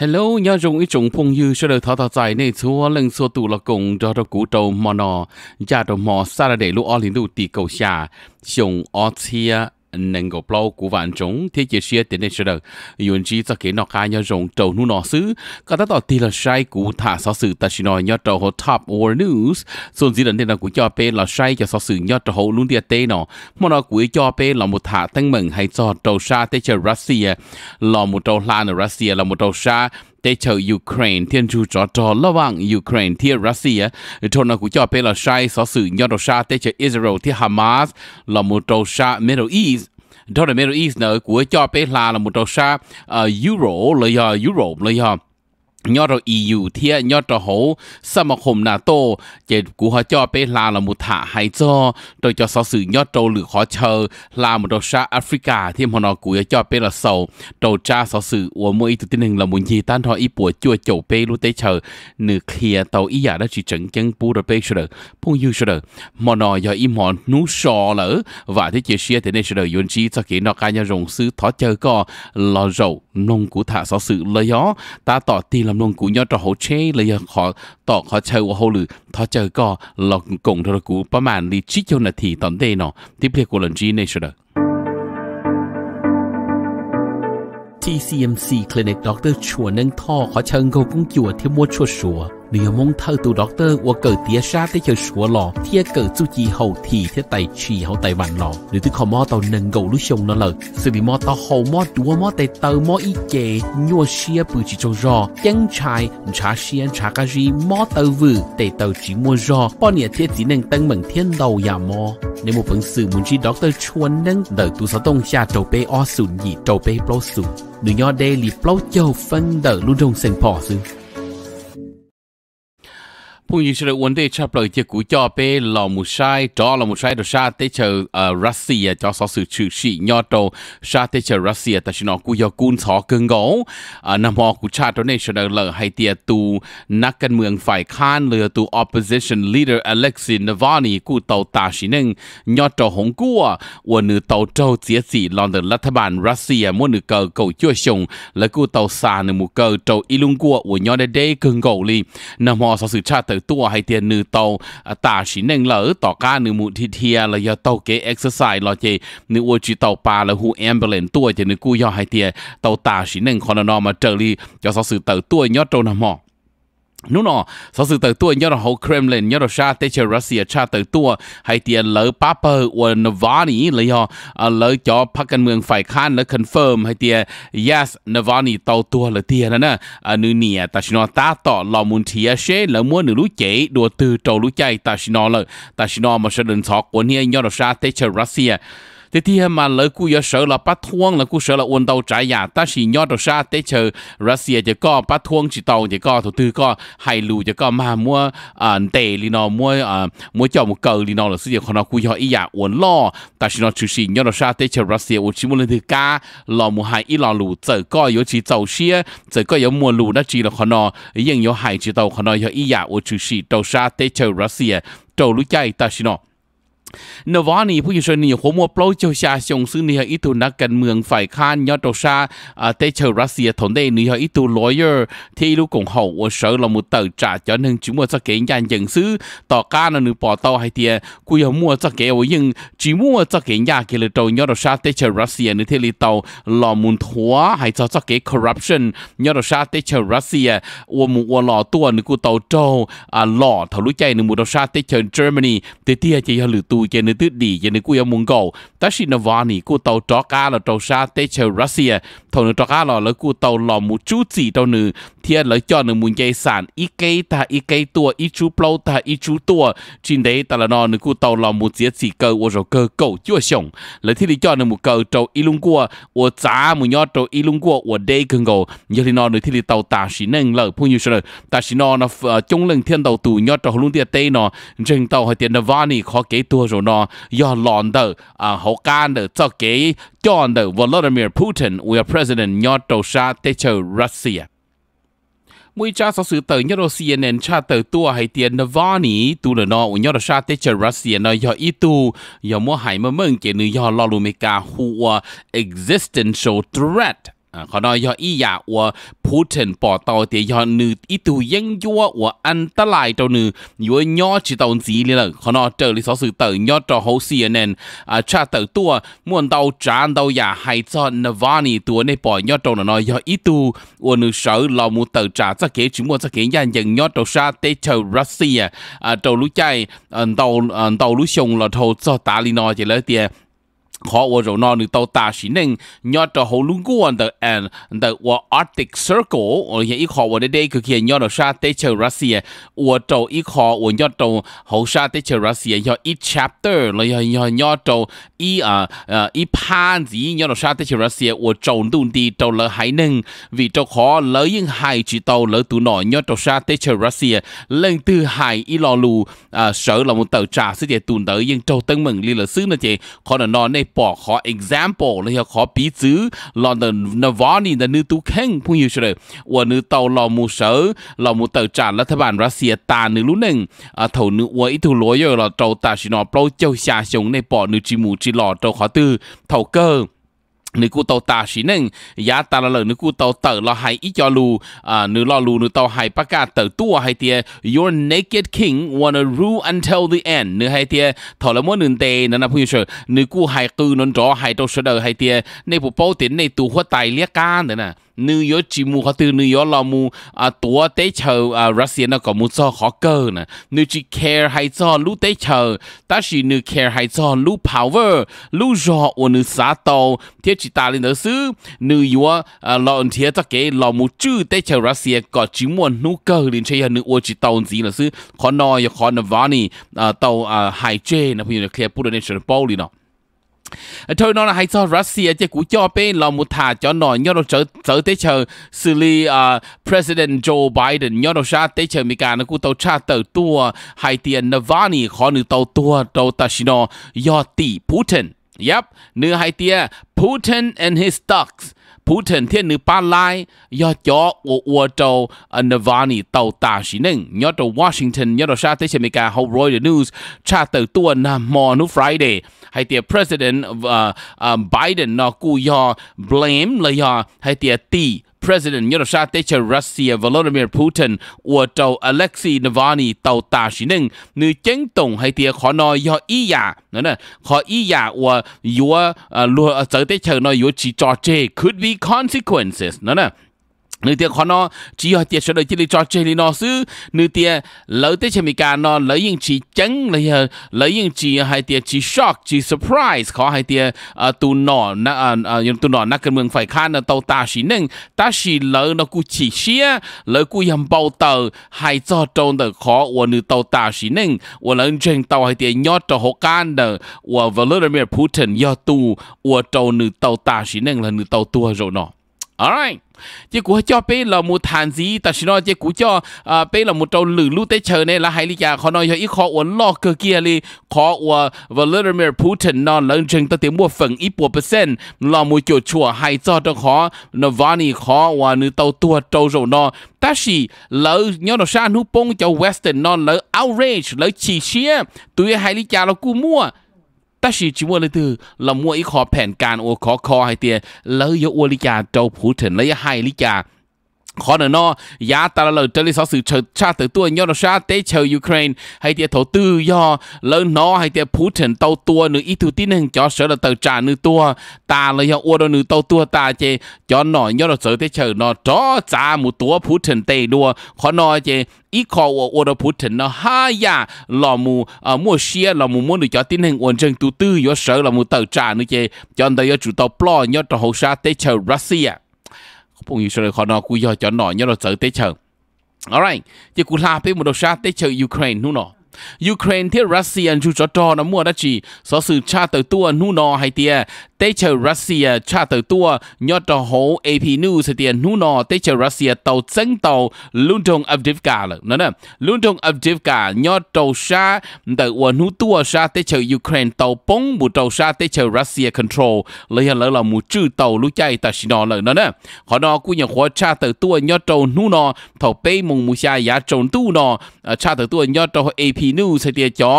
Hello, nhà dùng ý chúng phong như sơ được thảo thảo giải này chúa lần xua tụ là cùng cho cho cú trâu mò nò, dạ gia trâu mò xa ra để lũ o lính đủ tỷ cầu xà, dùng o chia 能够包古万种，天气些点点是的，原只则给那家要用走路老师，噶达到第了晒古他少数，但是呢要走好 top or news，总之人点那古叫被了晒叫少数要走好 luôn 点点呢，莫那古叫被了木他登门还做走沙，这叫 Russia，了木走拉呢 Russia，了木走沙。tế chờ Ukraine thiên chu cho cho lo vang Ukraine thiên Russia cho nó cũng cho bé là sai sở sự nhau đầu sa tế chờ Israel thiên Hamas là một đầu sa Middle East đó là Middle East nữa của cho bé là là một đầu sa ờ, euro là euro là euro nhỏ rồi EU thì nhỏ rồi hậu sao mà hôm nào to chỉ cú họ cho bé là là một thả hay cho rồi cho sau sự nhỏ trâu lửa khó chờ là một đầu xa Africa thì mà nó cú cho bé là sầu trâu cha sau sự của mỗi tụ tin hình là muốn gì tan thọ ý bùa chua chầu bé lúc tới chờ nửa kia tàu ý giả đã chỉ chẳng chân bù rồi bé sờ phong yêu sờ mà nó giờ ý mòn nú sò lỡ và thế chỉ xe thế này sờ yun chi cho kỹ nó cá nhau rồng sư thọ chờ co lo rầu นงกูถาสอสื่อเลยอ๋อตาต่อตีลำนงกูยอจะโหเชเลยยอขอต่อขอเชอว่าหรือทอเจอก็หลอกกงทรกูประมาณลิชิจนาทีตอนเดนอที่เพลกุลนจีในชดอ TCMC คลินิกดรชัวนึงท่อขอเชิญเขาพุ่งจวดที่มวดชัวชัว nếu muốn thơ tụ đọc tơ của cờ tía sa tới chờ sủa lò thia cờ chu hậu thì thế tài chỉ hậu tài vạn lò nếu tôi không mò tàu nâng gầu lúc sông nó lờ sự bị mò hậu mò đua mò tay tờ mò y chè nhua xia bự chỉ cho rò chân chai chả xia chả cá gì mò tàu vừ tay tàu chỉ mua rò bao nhiêu thiết chỉ nâng tăng mừng thiên đầu nhà mò nếu một phần muốn chỉ đọc chuan nâng đời tụ sáu tông xa trầu bê o sùn gì trầu bê bô sùn nếu nhỏ đây lì bô châu phân đời luôn phò sùn พุ่งยิงเฉลวันเดชาเปลือยเจกูจ่อเป้หล่อมุชัยจ่อหล่อมุชัยดชาเตเชอเอ่อรัสเซียจ่อสอสื่อชื่อชียอโตชาเตเชอรัสเซียแต่ชินอกูยอกูนสอเกิงโกอ่านมอกูชาตัวเนชเดลให้เตียตูนักการเมืองฝ่ายค้านเลือตู opposition leader Alexei Navalny กูเตาตาชินึงยอโตหงกัววันนือเตาโจเสียสีลอนเดรัฐบาลรัสเซียมั่วนือเกอเกาจั่วชงและกูเตาซาหนึ่งมูเกอเตาอีลุงกัววันยอดเดย์เกิงโกลีนมอสอสื่อชาเตตัวให้เตียนนือโตตาชิเน่งเหลอต่อก้านือมูทีเทียละยอเตาเกเอ็กซ์ไซส์ลอเจนืออวจิเตาปลาละหูแอมเบลนตัวเจนือกู้ยอให้เตียเตาตาชิเน่งคอนนอมาเจอรีจะสอสื่อเตาตัวยอดโจนหมอนู่นอสอสื่อเติตัวยอดฮอเครมเลนยอดชาเตเชรัสเซียชาเติตัวไฮเตียนเลอป้าเปอร์อวนวานีเลยฮอเลอจอพักการเมืองฝ่ายค้านเลอคอนเฟิร์มไฮเตีย yes นวานีเตาตัวเลเตียนั่นนะนูเนียตาชินอตาต่อลอมุนเทียเชเลมัวหนูรู้เจดัวตือเจ้ารู้ใจตาชินอเลยตาชินอมาเสด็จสอกวนเฮียยอดชาเตเชรัสเซีย thế thì à, mà lỡ cú giờ sợ là bắt thuông là cú sợ là uốn đầu trái nhà ta chỉ nhớ được xa tế chờ Russia chỉ có bắt thuông chỉ tàu chỉ có thủ tư có hay lù chỉ có mà mua à tệ li nó mua à mua cho một cờ li nó là sự việc của nó cú giờ ý nhà uốn lo ta chỉ nó chỉ chỉ nhớ được xa tế chờ Russia uốn chỉ muốn lên thứ ca, lò mua hay ít lò lù chờ có yếu chỉ tàu xe chờ có yếu mua lù đó chỉ là của nó yên yếu hay chỉ tàu của nó yếu ý nhà uốn chỉ chỉ tàu xa tế chờ Russia tàu lũ chạy ta chỉ nó นวานีผู้ยิชนีหัวมัวเปล่าเจ้าชาชงซึ่งนี่ฮะอิตุนักการเมืองฝ่ายค้านยอดโตชาเตเชอรัสเซียถนได้นี่ฮะอิตุลอยเออร์ที่ลูกของเขาว่าเสือเรามุดเตอร์จ่าจอนึงจิมัวสเกยันยังซื้อต่อการนึงปอต่อให้เตียกูยังมัวสเกวยังจิมัวสเกยาเกลือโตยอดโตชาเตเชอรัสเซียนึงเทลิโตหล่อมุนทัวให้เจ้าสเกคอร์รัปชันยอดโตชาเตเชอรัสเซียอวมูอวหล่อตัวนึงกูโตโจอ่าหล่อทะลุใจนึงมุดโตชาเตเชอร์เยอรมนีเตียเจียหรือตัว tu cho nên tự đi cho nên cú yêu muốn cầu ta xin nó vào nỉ cú tàu trọ cá là tàu xa tây chờ Russia thầu nó trọ cá là là cú tàu lò một chút gì tàu nữa. thiệt là cho nó muốn chạy sản ít cây ta ít cây tua ít chú plau ta ít chú tua trên đấy ta là nó nó cú tàu lò một giết gì cơ ô rồi cơ cầu chúa xong. là thì cho nó một cơ tàu ít lung cua ô giá một nhót tàu ít lung cua ô đây cần cầu giờ thì nó nữa thiết tàu ta chỉ nên lỡ phu nhiêu rồi ta xin nó nó ờ, chống lần thiên tàu tù nhót tàu luôn tiệt tây nó rừng tàu hay tiền nó vào nỉ khó kế tua ตัวจนอยอลอนเดอร์อ่าหการเดอร์เจ้าเก๋จอนเดอร์วลาดิเมียร์พูตินวีประธานยอดโตชาเตเชอร์รัสเซียมุยจ้าสสื่อเตอร์ยอดเซียเนนชาเตอร์ตัวไฮเตียนนวานีตูเลนออุยอดชาเตเชอร์รัสเซียนอยออีตูยอมัวหายมาเมืองเกนือยอลอลูเมกาหัว existential threat เขาน้อยยออีอยากว่าพูดถึงปอตอเตียยอนืออีตูยังยัวว่าอันตรายตัวนือยู่ย่อจิตอนสีเลยล่ะเขาน้อเจอลิสอสื่อเตอย่อจอเขาเสียเน่นอ่าชาเตอตัวม่วนเตาจานเตาอย่าให้จอนนวานีตัวในปอย่อจอหน่อยยออีตูว่านือเสือเรามูเตอจ่าจะเก๋ชิมว่าจะเก๋ยันยังย่อจอชาเตเชอรัสเซียอ่าเตารู้ใจอันเตาอันเตารู้ชงเราเตาจอตาลีนอเจเลยเตีย khó wo rồi nó được tàu ta chỉ nên nhớ cho hồ lũng quan the and the wo Arctic Circle ở hiện ít khó wo đây đây cứ kia nhớ được sa tế chờ Russia ở chỗ ít khó ở nhớ cho hồ sa tế chờ Russia nhớ ít chapter rồi nhớ nhớ nhớ cho ít à ít pan gì nhớ được sa tế chờ Russia ở chỗ đun đi cho là hải nâng vì chỗ khó lỡ những hải chỉ tàu lỡ tụ nọ nhớ cho sa tế chờ Russia lên từ hai ít lo lù à sợ là một tàu trà sẽ để tụ tới nhưng cho tân mừng li là xứ nữa chị khó là nó này ปอกขอ example เลยขอปีซื้อลอนเดนนวานี่นต่นตูเแข่งุูงอยู่เฉยวันนึเตาลอมูเสอลอมูเตาจานรัฐบาลรัสเซียตานึรู้หนึ่งอ่าเถานึวัวอิทุลอยอยูเราเตาตาชินอเปรเจ้าชาชงในปอนึจิมูจิหลอเตาขอตื้อเถาเกอร์นึกูเตาตาสีหนึ่งยาตาละเลยนึกูเตาเตอเราให้อีจอลูอ่านึรอลูนึเตาให้ประกาศเตอตัวให้เตีย your naked king wanna rule until the end นึให้เตียถอดละม้วนหนึ่งเตนั่นนะพูเชยนึกูให้กือนนจอให้ตัวเสดอให้เตียในผู้เป้าตินในตัวหัวไตเลียกการเด้อนะ nữ yếu chỉ mu họ từ nữ yếu là mu à tua tế chờ à Russia nó có mu cho khó cơ nè nữ chỉ care hay cho lũ tế chờ ta chỉ nữ care hay cho lũ power lũ rõ của nữ xã tàu thiết chỉ ta lên đó xứ nữ yếu à lo thiết cho cái lo mu chữ tế chờ Russia có chỉ muốn nụ cơ lên chơi nữ ô chỉ tàu gì là xứ khó nói khó nói vani à tàu à hải chế nè bây giờ clear put the nation ball đi nào Ờ, thôi nó là hay cho Russia chứ cũng cho bé là một thả cho nó nhớ nó trở trở tới chờ xử lý ờ, President Joe Biden nhớ nó ra tới chờ mỹ cả nó cũng tàu tra tàu tua hay tiền Navalny khó nữ tàu tua tàu Tashino do tỷ Putin Yep, nữ hay tia Putin and his thugs nữ 普城天女巴拉要叫我我州呃 à, Navani 到大西宁，要到 Washington，要到沙特前面干好 Royal News，查到多那 Morning Friday，还得 President 呃呃 à, à, Biden yo blame là yo hay 了呀，还得 D。President Yerusha Techa Russia Vladimir Putin của tàu Alexei Navalny tàu tà sĩ nâng nữ chấn tổng hay tìa khó nói do ý giả nữa nè khó ý giả dạ của yếu à, lùa sở Techa nói yếu chỉ trò chê could be consequences nữa nè นื้อเตียขอนอจีหอยเตียเฉลยจีริจอเจรินอซื้อนื้อเตียเหลือเตชมีการนอนเหลือยิ่งจีจังเลยเหลือยิ่งจีหายเตียจีช็อกจีเซอร์ไพรส์ขอหายเตียตูนอนนะยัาตูนอนนักการเมืองฝ่ายค้านเตาตาสีหนึ่งตาสีเหลือนกูจีเชียเหลือกูยำเบาเตอหายจอโจนเดอขอวัวนื้อเตาตาสีหนึ่งวัวเหลือเจงเตาหายเตียยอดเะหกการเดอวัววลาดเมียร์พูตินยอดตูวัวโจนนื้อเตาตาสีหนึ่งเลือนื้อเตาตัวโจนอ alright chứ cũng cho bé là một thản gì ta chỉ nói chứ cũng cho à bé là một trâu lử lú tế chờ này là hay lý giả họ nói cho ít khó uốn lo cơ kia đi, khó của Vladimir Putin nó lớn chừng ta tiếng mua phần ít bộ percent là một chỗ chùa hay cho cho khó nó vani khó và nữ tàu tua trâu rồi nó ta chỉ lỡ nhớ nó sang nút bông cho Western nó lỡ outrage lỡ chỉ xía, tụi hay lý giả là cú mua ปชีจิวเลยตือลำมัวอีขอแผ่นการโอขอคอให้เตีย แล้วยกอวลิจาเจ้าผู้ถึงและยให้ลิจา khó nữa nó giá ta là lời lý sở sự chờ cha tới tua nhớ nó sát tế chờ Ukraine hay tiệt thổ tư do lớn nó hay tiệt Putin tàu tua nữ ít thủ tin hình cho sở là tàu trả nữ tua ta là do ô đô nữ tàu tua ta chế cho nó nhớ nó sở tế chờ nó cho trả một tua Putin tê đua khó nó chế ít khó ô ô đô Putin nó ha ya lò mù ở à, mua xe lò mù mua nữ cho tin hình ổn chân tu tư do sở là một tờ trả nữ chế cho nên ta do chủ tàu plo nhớ trong hồ sát tế chờ Russia bông yêu sợi khó nó cú giờ cho nó nhớ nó sợ tế chờ alright chỉ cú la pe một đồ sa tế chờ Ukraine nu nó Ukraine thiết Russia chú cho trò nó mua đất chỉ so sự cha tử tua nu nò hay tia tế chờ Russia cha tử tua nhớ trò hố AP News tiền nu nò tế chờ Russia tàu chân tàu luôn trong Avdivka là nó nè luôn trong Avdivka nhớ tàu sa từ uo nu tua sa tế chờ Ukraine tàu bóng bù tàu sa tế chờ Russia control lấy hẳn lỡ là mù chư tàu lúc chạy ta xin nó là nó nè họ nó cũng nhận khóa cha tử tua nhớ tàu nu nò tàu bê mùng mù xa giá trồng tu nò cha tử tua nhớ tàu AP P News เตียจอ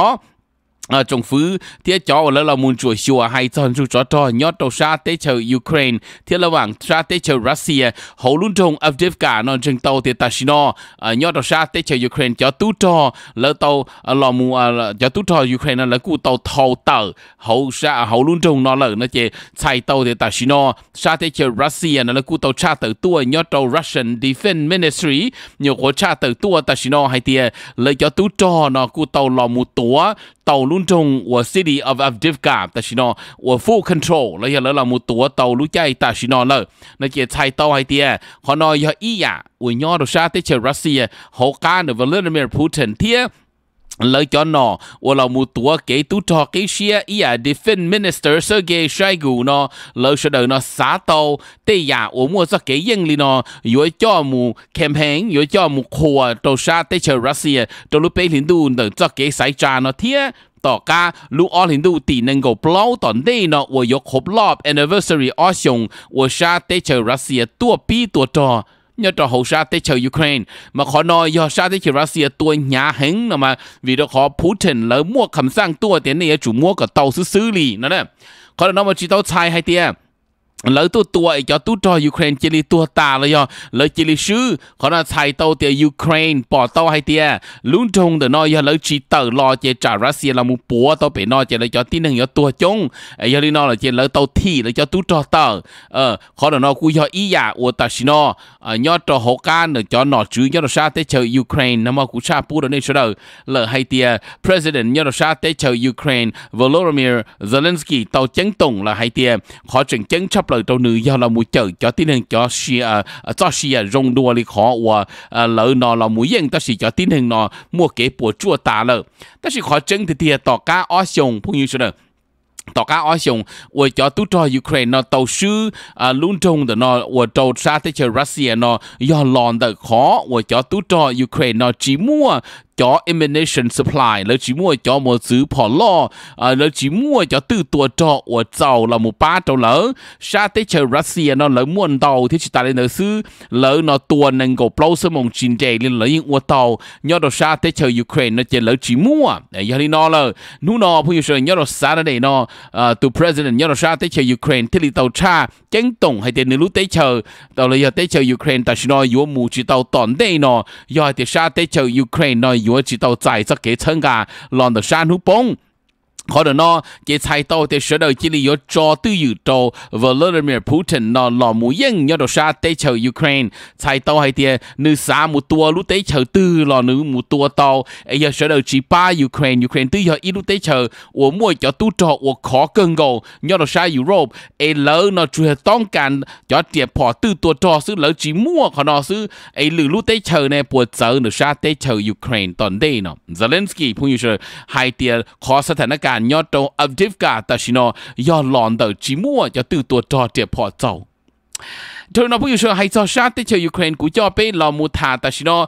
à, trong phứ thì cho là là muốn chuỗi chùa hay thân chú chó to nhót đầu xa tế chờ Ukraine thì là vàng xa tế chờ Russia hậu luôn trong Avdivka non chân tàu thì Tashino à, nhót đầu xa tế chờ Ukraine cho tú to, lỡ tàu là mu cho tú to Ukraine là cụ tàu tàu tờ hậu sa à, hậu luôn trong nó lỡ nó chè chạy tàu thì Tashino xa tế chờ Russia nó là cụ tàu cha tử tua nhót đầu Russian Defense Ministry nhiều của cha tử tua Tashino hay thì lỡ cho tú to, nó cụ tàu là mu tua tàu luôn trong của city of Avdivka ta xin nó của full control là giờ là một tổ tàu lũ chạy ta xin nó là nó chỉ chạy tàu hay tiề họ nói giờ ý à của nhau đồ xa tới chơi Russia họ cá Vladimir Putin tiề lời cho nó và là một tổ kế tu cho cái xe ý ia à, defense minister Sergei Shoigu nó lời sẽ đời nó xả tàu tây ya ở mua cho kế yên li nó yếu cho mù campaign yếu cho mù khua tàu sa tây chờ Russia tàu lúc bây hiện tu đợi cho kế sai cha nó lúc nâng nó, thiết ต่อการลูออลินดูตีนังก็เปล่าตอนนี้เนาะว่ายกครบรอบ anniversary Russia, ออชงว่าชาติเชอรัสเซียตัวปีตัวจอ nhớ trò hậu sa tế chờ Ukraine mà khó nói do sa tế chờ Russia tôi nhà hứng là mà vì đó khó Putin lỡ mua khẩm sang tôi tiến này chủ mua cả tàu xứ xử lý nó nè khó nói nó mà chỉ tàu sai hay tiền lỡ tôi tuổi cho tôi cho Ukraine chỉ li tua ta là do chỉ li sư có là thay tàu tiền Ukraine bỏ tàu hay tiền luôn trong từ nói giờ lỡ chỉ tờ lo trả Russia là một búa tàu bị nói chỉ là cho tin rằng cho tua chung giờ li nó là chỉ lỡ tàu thì là cho tôi cho tờ ờ có là nó cũng do ý giả dạ của ta xin nó ờ, nhớ cho hộ can được cho nó chứ nhớ sao tới Ukraine nó mà cũng sao bù được nên sao đâu lỡ hay tiền President nhớ sao tới chờ Ukraine Volodymyr Zelensky tàu chấn tùng là hay tiền chừng chấn chấp lời trâu nữ do là mùi chở cho tin hình cho xì à, à, cho xì à, rong đua li khó và lỡ nó là mùi yên ta xì cho tin hình nó mua kế bùa chua tà lỡ ta xì khó chân thì thì tỏ cá ó xông phong như thế tỏ cá ó xông và cho tu cho Ukraine nó tàu sư luôn trong đó nó và tàu xa tới cho Russia nó do lòn đó khó và cho tu cho Ukraine nó chỉ mua cho ammunition supply lỡ chỉ mua cho một thứ phò lo à, lỡ chỉ mua cho từ tua cho của tàu là một ba tàu lỡ sa tế chờ Russia nó lỡ muôn tàu thì chỉ ta lên lỡ xứ lỡ nó tua nâng cổ plau sơ mong chín đề lên lỡ những ua tàu nhớ đồ sa tế chờ Ukraine nó chỉ lỡ chỉ mua để giờ đi nó lỡ nu nó bây giờ nhớ đồ sa nó để nó à, từ president nhớ đồ sa tế chờ Ukraine thì tàu cha chánh tổng hay tiền nữ tế chờ tàu lỡ giờ tế chờ Ukraine ta chỉ nói yếu mù chỉ tàu tòn đây nó giờ thì sa tế chờ Ukraine nó 因为知道窄窄给称噶，让得山路崩。họ đó nó cái thay tàu để sửa đời chỉ là do cho tư dự tàu Vladimir Putin nó là muốn yên nhớ đồ sa tế chờ Ukraine thay tàu hay thì nữ xã một tua lúc tế chờ tư là nữ một tua to. ấy giờ sửa đời chỉ ba Ukraine Ukraine tư giờ ít lúc tế chờ của mua cho tu trọ của khó cân cầu nhớ đồ sa Europe ấy lỡ nó chủ hệ tông cản cho tiệp bỏ tư tua trọ xứ lỡ chỉ mua họ nó xứ ấy lử lúc tế chờ này buộc sợ đồ sa tế chờ Ukraine toàn đây nó Zelensky phun như sửa hai tiền khó sát thành cả nhỏ 难要中 Avdivka，但是呢，要浪到寂寞，要多多找点跑走。cho nó bây giờ hay cho sát tới cho Ukraine cũng cho bé là một thà ta xin nó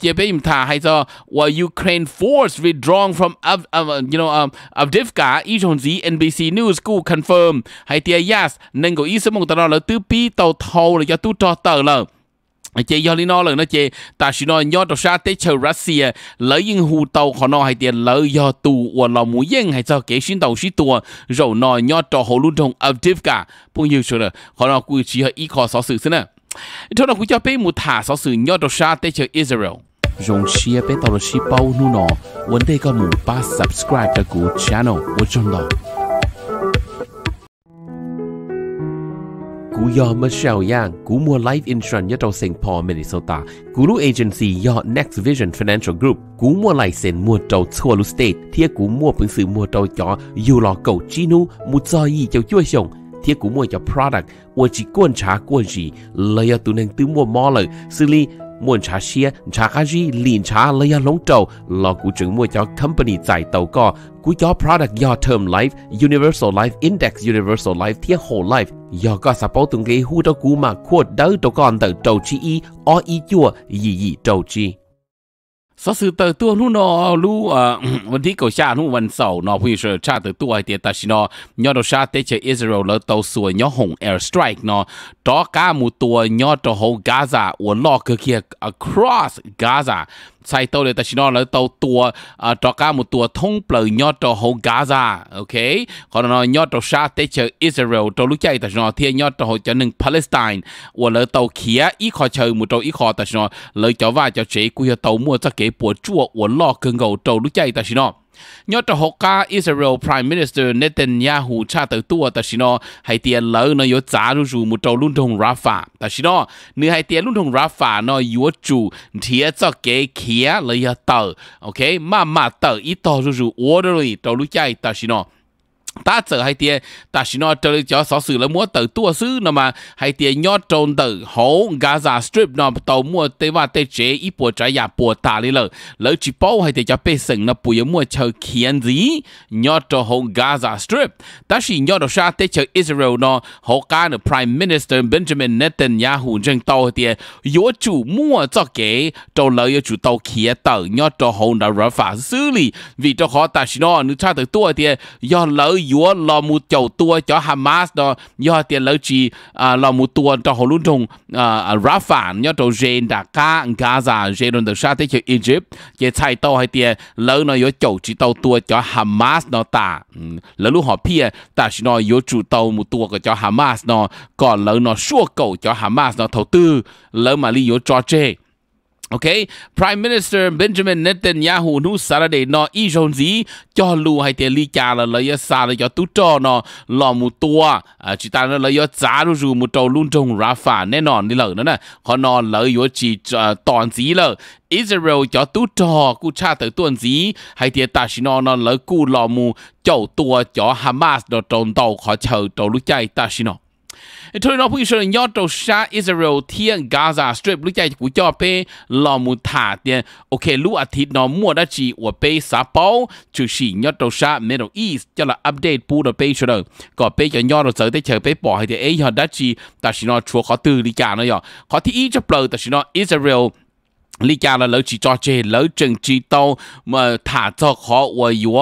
chỉ bé im thà hãy cho và Ukraine force withdrawn from of you know um Avdivka ý trong gì NBC News cũng confirm hãy tia yes nên có ý sớm mong ta đó là tứ pi tàu thầu là cho tu cho tờ là chị do lý nó lần nó chị ta chỉ nói nhớ trong sa tế chờ Russia lỡ những hồ tàu họ nói hay tiền lấy do tù và lò mũi dân hay sao kể xin tàu xí tù rồi nói nhớ cho hồ luôn trong Avdivka bao nhiêu số rồi họ nói cứ chỉ hơi ít khó xóa sự à. thế nè cho nó cứ cho bé một thả xóa sự nhớ trong sa tế chờ Israel dùng chia bé tàu là chia bao nu nọ vấn đề các mù ba subscribe cho cụ channel của chúng tôi. cú yo Michelle Yang cú mua life insurance nhất trong Paul, Minnesota. Cú lu agency yo Next Vision Financial Group. Cú mua lại mua trâu chua lu state. Thiệt cú mua bằng sự mua trâu cho yêu lò cầu chua xong. Thiệt cú mua cho product. Ua chỉ quan trả quan gì. Lời tu mua mò lời. Xử muốn trả xe trả cái gì liền trả lấy ở lông trâu, là của chứng mua cho company giải tàu co của cho product do term life universal life index universal life thiết whole life do có support từng cái hú đó của mà quote đó tàu con tàu trầu chi y o y chua gì gì tàu chi สสือเตอตัวลู่นอลู่เอ่อวันที่เก่าชาลู่วันเสาร์นอพูดเชื่อชาเตอตัวไอเตียตาชินอยอดชาเตเชอิสราเอลแล้วเตาสวยยอหงแอร์สไตร์กนอตอกามูตัวยอดหงกาซาอวนลอกเกีย across กาซาใส่ตัวเลยแต่ชินอแล้วตัวตัวจอกามุตัวทงเปลือยยอดตัวโฮกาซาโอเคขอนอนยอดตัวชาติเชออิสราเอลตัวลูกใจแต่ชินอเทียยอดตัวจะหนึ่งปาเลสไตน์ว่าเลยตัวเขียอีขอเชอมุตัวอีขอแต่ชินอเลยจะว่าจะเฉยกูจะตัวมั่วจะเก็บปวดชั่วอวนลอกเกินเก่าตัวลูกใจแต่ชินอ nhớ cho học ca Israel Prime Minister Netanyahu cha tới tua ta xin nó hay tiền lỡ nó yếu giá rú rú một trâu luôn thùng Rafa ta xin nó nếu hay tiền luôn thùng Rafa nó yếu chủ thiệt cho cái kia lấy tờ ok mà mà tờ ít to rú rú orderly trâu lúc chạy ta xin nó ta sợ hay tiền, ta chỉ nói cho cho sở sự là mua từ tua sư nó mà hay tiền nhớ trôn từ hố Gaza Strip nó tàu mua tế và tế chế ít bộ trái nhà bộ ta đi lợ lỡ chỉ bao hay tiền cho bê sừng nó bùi mua chờ khiến gì nhớ trôn hố Gaza Strip ta chỉ nhớ được sao tế chờ Israel nó hố cá nó Prime Minister Benjamin Netanyahu trên tàu tiền, yếu chủ mua cho kế cho lỡ yếu chủ tàu kia tờ nhớ trôn hố nó rửa phá xử lý vì cho họ ta chỉ nói nước cha từ tua tiền, do lỡ yếu lo mu chầu tua cho Hamas đó do tiền lỡ chỉ à, lo mu tua cho hồ lún thùng à, à, Rafah nhớ cho Jen Gaza Jen rồi được sao tới hay tiền lỡ nó yếu chầu chỉ tàu tua cho Hamas nó ta ừ, lỡ lúc họ pia ta chỉ nó yếu chủ tàu mu tua cho Hamas nó còn lỡ nó xua cầu cho Hamas nó thầu tư lỡ mà lý yếu Okay, Prime Minister Benjamin Netanyahu nu Saturday no i jon zi cho lu hai te li cha la la ya sa tu to no lo tua à, chỉ ta la ya cha ru ru mu to lun trong Rafa nè nọ ni lợ nữa nè họ nọ lợ yo chỉ à, toàn zi lợ Israel cho tu trò cụ cha tới tuần gì hay thì ta xin nó lỡ cụ lò mù chậu tua cho Hamas đó trồn tàu khó chờ trầu lúc chạy ta xin nó Thôi nó bây giờ nhớ đầu Israel thiên Gaza Strip lúc chạy của cho bé lò mù thả tiền ok lúc thịt nó mua đã chỉ của bé xá bao chủ sĩ nhớ đầu xa Middle East cho là update bu đầu cho đời có bé cho nhớ đầu tới tới chờ bỏ hay thì ấy họ đã chỉ ta chỉ nó chúa từ đi cả nó thì ít cho bờ ta chỉ Israel lý cha là lỡ chỉ cho chê lỡ chừng chỉ tàu mà thả cho khó và yếu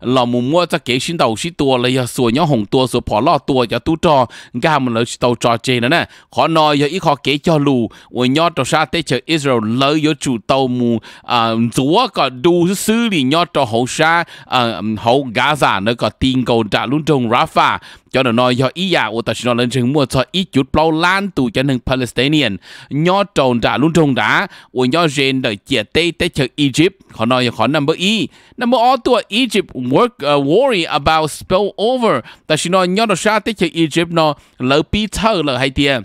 là mù mua cho kế xin đầu xin tua là số sủa nhớ hồng tua sủa bỏ lo tua cho tu cho ga mà lỡ chỉ tàu cho chê nữa nè khó nói giờ ít khó kế cho lù và nhớ cho sa tế chờ Israel lỡ giờ chủ tàu mù à chúa có đủ xử lý nhớ cho hậu sa à hậu Gaza nữa có tin cầu trả luôn trong Rafa cho nên nói do ý giả của ta nói lên rừng mua cho ý chút bao lan tù cho nên Palestinian nho trồn đã luôn trồn đã, của nho rèn đời chia tay tê chờ Egypt họ nói họ nằm bơ ý nằm bơ all tụa Egypt work uh, worry about spill over ta chỉ nói nho đó ra tê chờ Egypt nó lỡ pi thơ lỡ hay tiền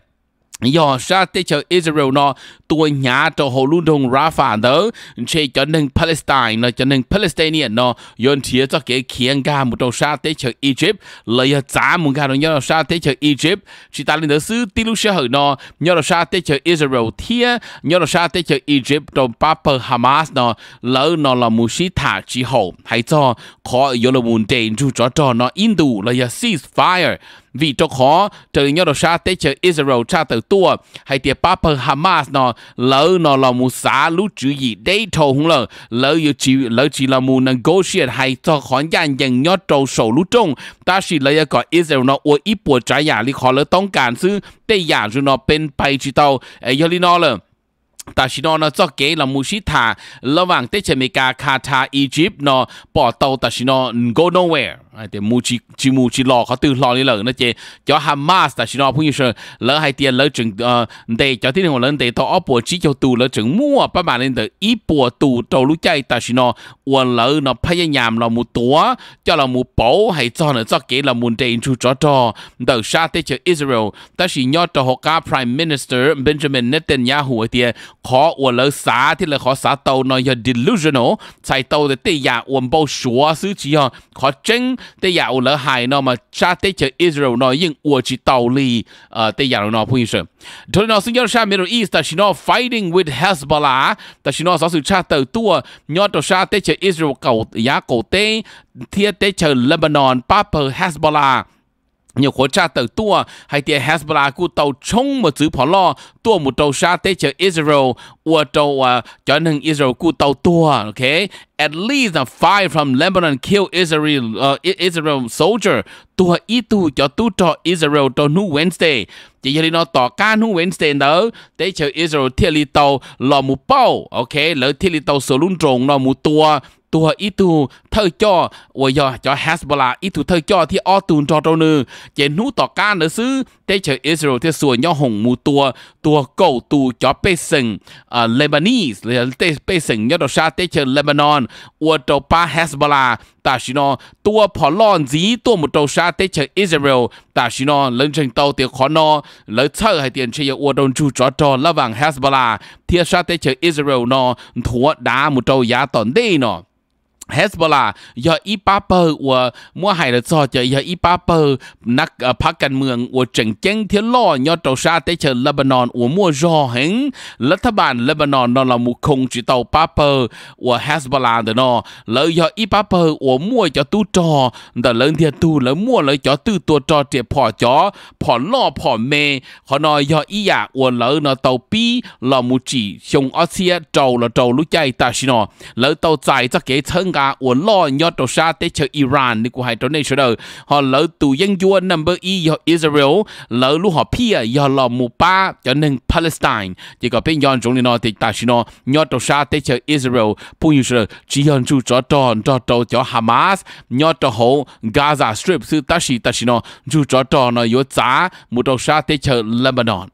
do sa tế chờ Israel nó tôi nhá cho hồ luôn đồng Rafa đó chế cho nên Palestine nó cho nên Palestinian nó yon chia cho cái khiến ga một đầu sa tế chờ Egypt lấy giá một ga nó nhớ sa tế chờ Egypt chỉ ta lên đó xứ tí lúc sẽ hở nó nhớ là sa tế chờ Israel thia nhớ là sa tế chờ Egypt trong Papa Hamas nó lỡ nó là một sĩ thả chỉ hậu hay cho khó yếu là muốn đền chú cho cho nó Indo lấy ceasefire vì cho khó trừ nhau đồ sa tế chờ Israel cha từ tua hay tiệp Papa Hamas nó lỡ nó là mu xã lũ chữ gì đây thầu không lỡ lỡ yêu chỉ lỡ chỉ là mu negotiate hay cho khó dàn dàn nhau trâu sầu lũ trung ta chỉ lấy cái Israel nó ủa ít bộ trái nhà đi khó lỡ tông cản chứ tây nhà rồi nó bên bay chỉ tàu ấy cho nó lỡ 但是呢，作幾林姆斯塔，老王的前面加卡塔 Egypt 呢，報道，但是呢，唔 go nowhere。ไอ้เดี๋ยวมูจิจิมูจิรอเขาตื่นรอนี่เลยนะเจจอฮามาสแต่ชินอพุ่งยิ่งเชอแล้วไฮเตียนแล้วจึงเอ่อเดจอที่หนึ่งของเรื่องเดต่ออ้อปวดชี้เจ้าตูแล้วจึงมั่วประมาณนั้นเดอีปวดตูโตรู้ใจแต่ชินออวนแล้วเนาะพยายามเราหมูตัวเจ้าเราหมูโป้ให้จอเนาะจอเก๋เราหมูเดนชูจอจอเดอชาติเจออิสราเอลแต่ชินยอดจอฮกา prime minister Benjamin Netanyahu ไอเตีย khó của lỡ xá thì là khó xá tàu nó giờ delusional chạy tàu thì tây giả uống bao số sự chỉ họ khó chân tây giả uống lỡ hại nó mà cha tây chờ Israel nó nhưng uống chỉ tàu li, ờ tây giả nó phun sự thôi nó xin nhớ cha Middle East ta chỉ nó fighting with Hezbollah ta chỉ nó giáo sự cha tàu tua nhớ tàu cha tây chờ Israel cầu giá cầu tây thiên tây chờ Lebanon Papa Hezbollah nhiều khối cha tự tua hay tiền Hezbollah cú tàu chống một chữ phỏ lo tua một tàu sa tế chờ Israel ua tàu à, cho nên Israel cú tàu tua ok at least a five from Lebanon kill Israel uh, Israel soldier ตัวอีตูจอตูจออิสราเอลตัวนูเวนสเตย์จะยังนอต่อการนูเวนสเตย์เนอะแต่เชอิสราเอลเทลิโตลอมูเป้าโอเคแล้วเทลิโตโซลุนตรงลอมูตัวตัวอีตูเธอจ่อวยอจอแฮสบลาอีตูเธอจ่อที่ออตูนจอตัวนึงเจนู้ต่อการเนออซื้อ tế chờ Israel thế sùa nhau hùng mù tua tua cầu tù cho bê sừng uh, Lebanese là sừng nhau đồ xa Lebanon ua đồ pa Hezbollah ta chỉ nó tua phò tua một đầu xa Israel ta chỉ nó lên trên tàu tiền khó nó lấy thơ hay tiền chơi ua đồng chu chó trò là vàng Hezbollah thiệt xa tế chờ Israel nó thua đá một đầu tòn đây nó Hezbollah do ý ba bờ của mua hai là do cho do ý ba bờ nắc ờ, phát cảnh mường của trận chiến thiết lo nho tàu xa Lebanon của mua do hứng lỡ thà Lebanon nó là một khung chỉ tàu ba bờ của Hezbollah đó nó lỡ do ý ba bờ của mua cho tu trò đó lớn thiệt tu lỡ mua lỡ cho tư tua trò chỉ bỏ chó bỏ lo bỏ mê họ nói do ý giả dạ của lỡ nó tàu pi là một chỉ trong Asia trầu là trầu lúc chạy ta xin nó lỡ tàu chạy cho cái thân cả sa của lo nhỏ tổ sa tế chờ Iran đi của hai tổ này sửa đời họ lỡ tù dân vua number e do Israel lỡ lúc họ pia à, do lò mù pa cho nên Palestine chỉ có bên yon chúng nói thì ta xin nó nhỏ đầu sa tế chờ Israel phun như sửa chỉ yon chú cho tròn cho tổ cho Hamas nhỏ đầu hộ Gaza Strip sư ta xin ta xin nó chú cho tròn nó yếu giá mù đầu sa tế chờ Lebanon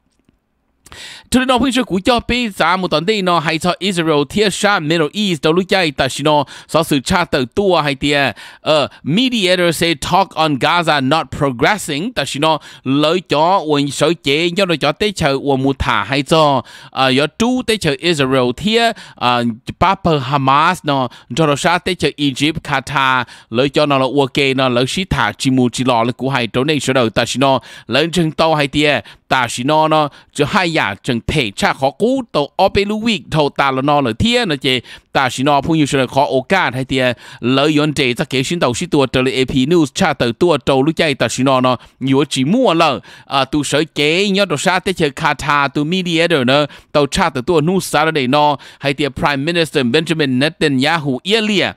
ทุนนพิ่งช่วยกูจ่อปีสามตอนได้นอให้ชออิสราเอลเทียชาเมโลอีสตลุใจแต่ชินอสอสื่อชาติตัวให้เตียเอ่อ mediator say talk on Gaza not progressing แต่ชินอเลยจ่อวันสอยเจย้อนเลยจ่อเตเชอวันมุถาให้จ่อเอ่อยอดูเตเชออิสราเอลเทียเอ่อปาเปอร์ฮามาสนอจอร์ชาเตเชออียิปต์คาตาเลยจ่อนอละอวเกนอเลยชิถาจิมูจิลอเลยกูให้ตัวในสระแต่ชินอเลยจึงโตให้เตียแต่ชินอเนาะจะให้ยาจึง人陪茶好古到二百六位头打了那了天那些，但是呢，朋友说好我干还点，老远这只给寻到许多这里 AP News 查到多到路在，但是呢呢，有寂寞了啊，都谁给你要到啥这些卡查都 media 的呢，到查到多 news 啥的呢，还点 Prime Minister Benjamin Netanyahu 也列。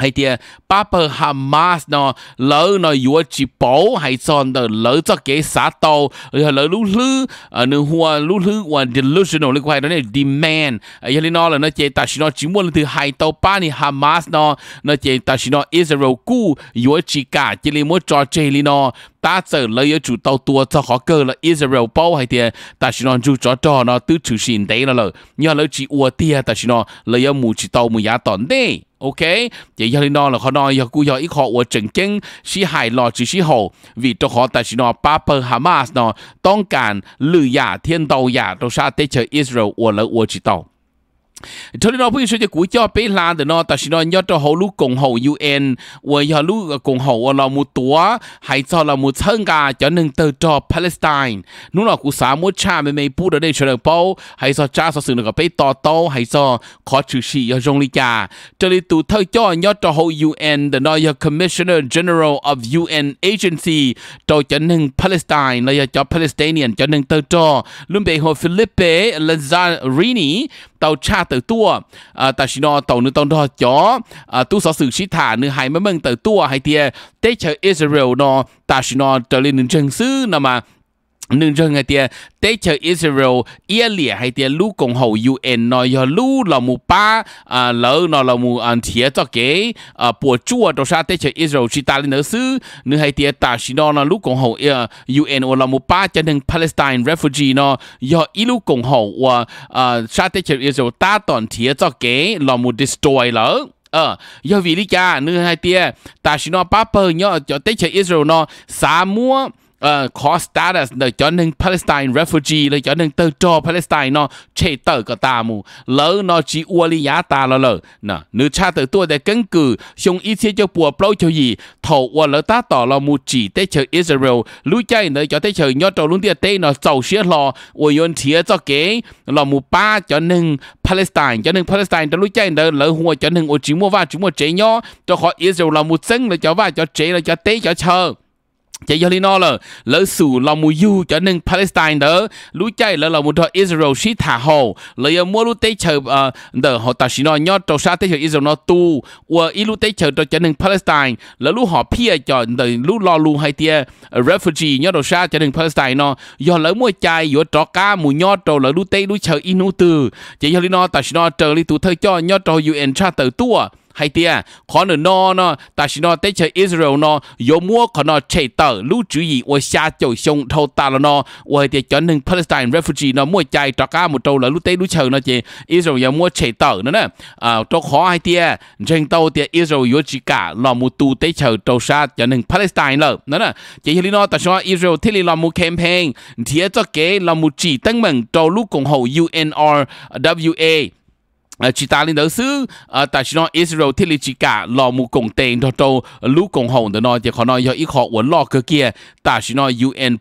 hay tia Papa Hamas nó lỡ nó yếu chỉ bố hay son đó lỡ cho cái xã tàu rồi lỡ lũ lư ở nơi hoa lú lư ờ, và delusional liên quan đến này demand ấy là nó là nó chỉ ta chỉ nó chỉ muốn từ hai tàu ba này Hamas nó nó chỉ ta chỉ nó Israel cũ yếu chỉ cả chỉ là muốn cho chơi nó ta giờ lấy ở chủ tàu tua cho họ cơ là Israel bao hay tiền ta chỉ nó chú cho cho nó tứ chủ xin đấy là lợ nhờ lấy chỉ ua tiền ta chỉ nó lấy ở mù chỉ tàu mù giá tòn đấy ok vậy giờ nó là họ nói giờ cú giờ ít họ ua chừng chừng sĩ hài lò chỉ sĩ hồ vì cho họ ta chỉ nó Papa Hamas nó tông cản lừa giả thiên tàu giả đâu sa tế chờ Israel ua lấy ua chỉ tàu cho ờ, nên nó bây giờ cái cú cho bé là cho nó thì nó, 但是呢，要到后路共好 UN，我要路共好我老母多，还做老母参加，就能得到 Palestine。侬老古啥么差没没补的那出来包，还说加说是那个被打倒，还说考出是要用力家。这里都特叫要到后 UN 的那要 Commissioner General of UN Agency. Cho cho Palestine, là Agency，到就能 Palestine，那要叫 Palestinian 就能得到。论背后 Philippe tàu cha từ tua à, tàu nữ tàu đó chó à, tu sở sự sĩ thả nữ hai mấy mừng từ tua hay tia tế Israel nó ta trở lên nữ chân sư nà nâng cho người tia tế chờ Israel ia lìa hay tia lũ cộng hồ UN nói giờ lũ là mù ba à lỡ nó là mù ăn à, thiệt cho kế à bùa chua đó sao tế chờ Israel chỉ ta lên nữa xứ nữa hay tia ta chỉ nó là lũ cộng hồ à, UN là mù ba chân thằng Palestine refugee nó giờ ít lũ cộng hồ và à sao à, tế chờ Israel ta toàn thiệt cho kế là mù destroy lỡ ờ giờ vì ta chỉ nó ba cho tế chờ Israel nó xả mua uh, status để cho nên Palestine refugee để cho nên tự do Palestine nó chế tờ cả ta mù lỡ nó chỉ ua lý giá ta lỡ lỡ nè nữ cha tự tôi để căn cứ xong ý chế cho bùa bao cho gì thổ ua lỡ ta tỏ là mù chỉ tế chờ Israel lũ chạy để cho tế chờ nhớ trâu luôn tiệt tế nó giàu xía lò ua yon thiế cho kế là mù ba cho nên Palestine cho nên Palestine cho lũ chạy để lỡ hùa cho nên ua chỉ mua vào chỉ mua chế nhó cho khỏi Israel là mù xưng, để cho vào cho chế là cho tế cho chờ Chạy do lý là lỡ sù lòng mùi yu cho nên Palestine đó lũ chạy lỡ lòng mùi thọ Israel sĩ thả hồ lỡ giờ mua lũ tế chờ ờ, đỡ họ ta sĩ nó nhó trâu xa tế chờ Israel nó tu và ý lũ tế chờ cho nên Palestine lỡ lũ họ pia cho đỡ lũ lò lũ hay tia ờ, refugee nhó trâu xa cho nên Palestine nó do lỡ mua chạy giữa trò cá mùi nhó trâu lỡ lũ tế lũ chờ inu từ chỉ do lý ta sĩ nó chờ lý tụ thơ cho nhó trâu UN cha tờ tua à hay tia à? khó nửa no no ta chỉ no tới chơi Israel nó, yo mua khó nó chạy tờ lũ chú gì ôi xa chầu sông thâu ta là no ôi tia cho nên Palestine refugee nó mua chạy trọ cá một trâu là lũ tới lũ chờ nó chị Israel yo mua chạy tờ nữa nè à cho khó hay tia trên à? tàu tia Israel yo chỉ cả lò một tu tới chờ trâu xa cho nên Palestine lợ nữa nè chỉ hiểu nó ta cho Israel thế là một campaign thì cho cái là một chỉ tăng mạnh trâu lũ cùng hậu UNRWA Ờ, chỉ ta lên đó xứ ờ, ta chỉ nói Israel thiết lập chỉ cả lò mù cùng tên đó đâu ờ, lũ cùng hồng đó nói, chỉ họ nói do ít họ uốn lò cơ kia chỉ nói UN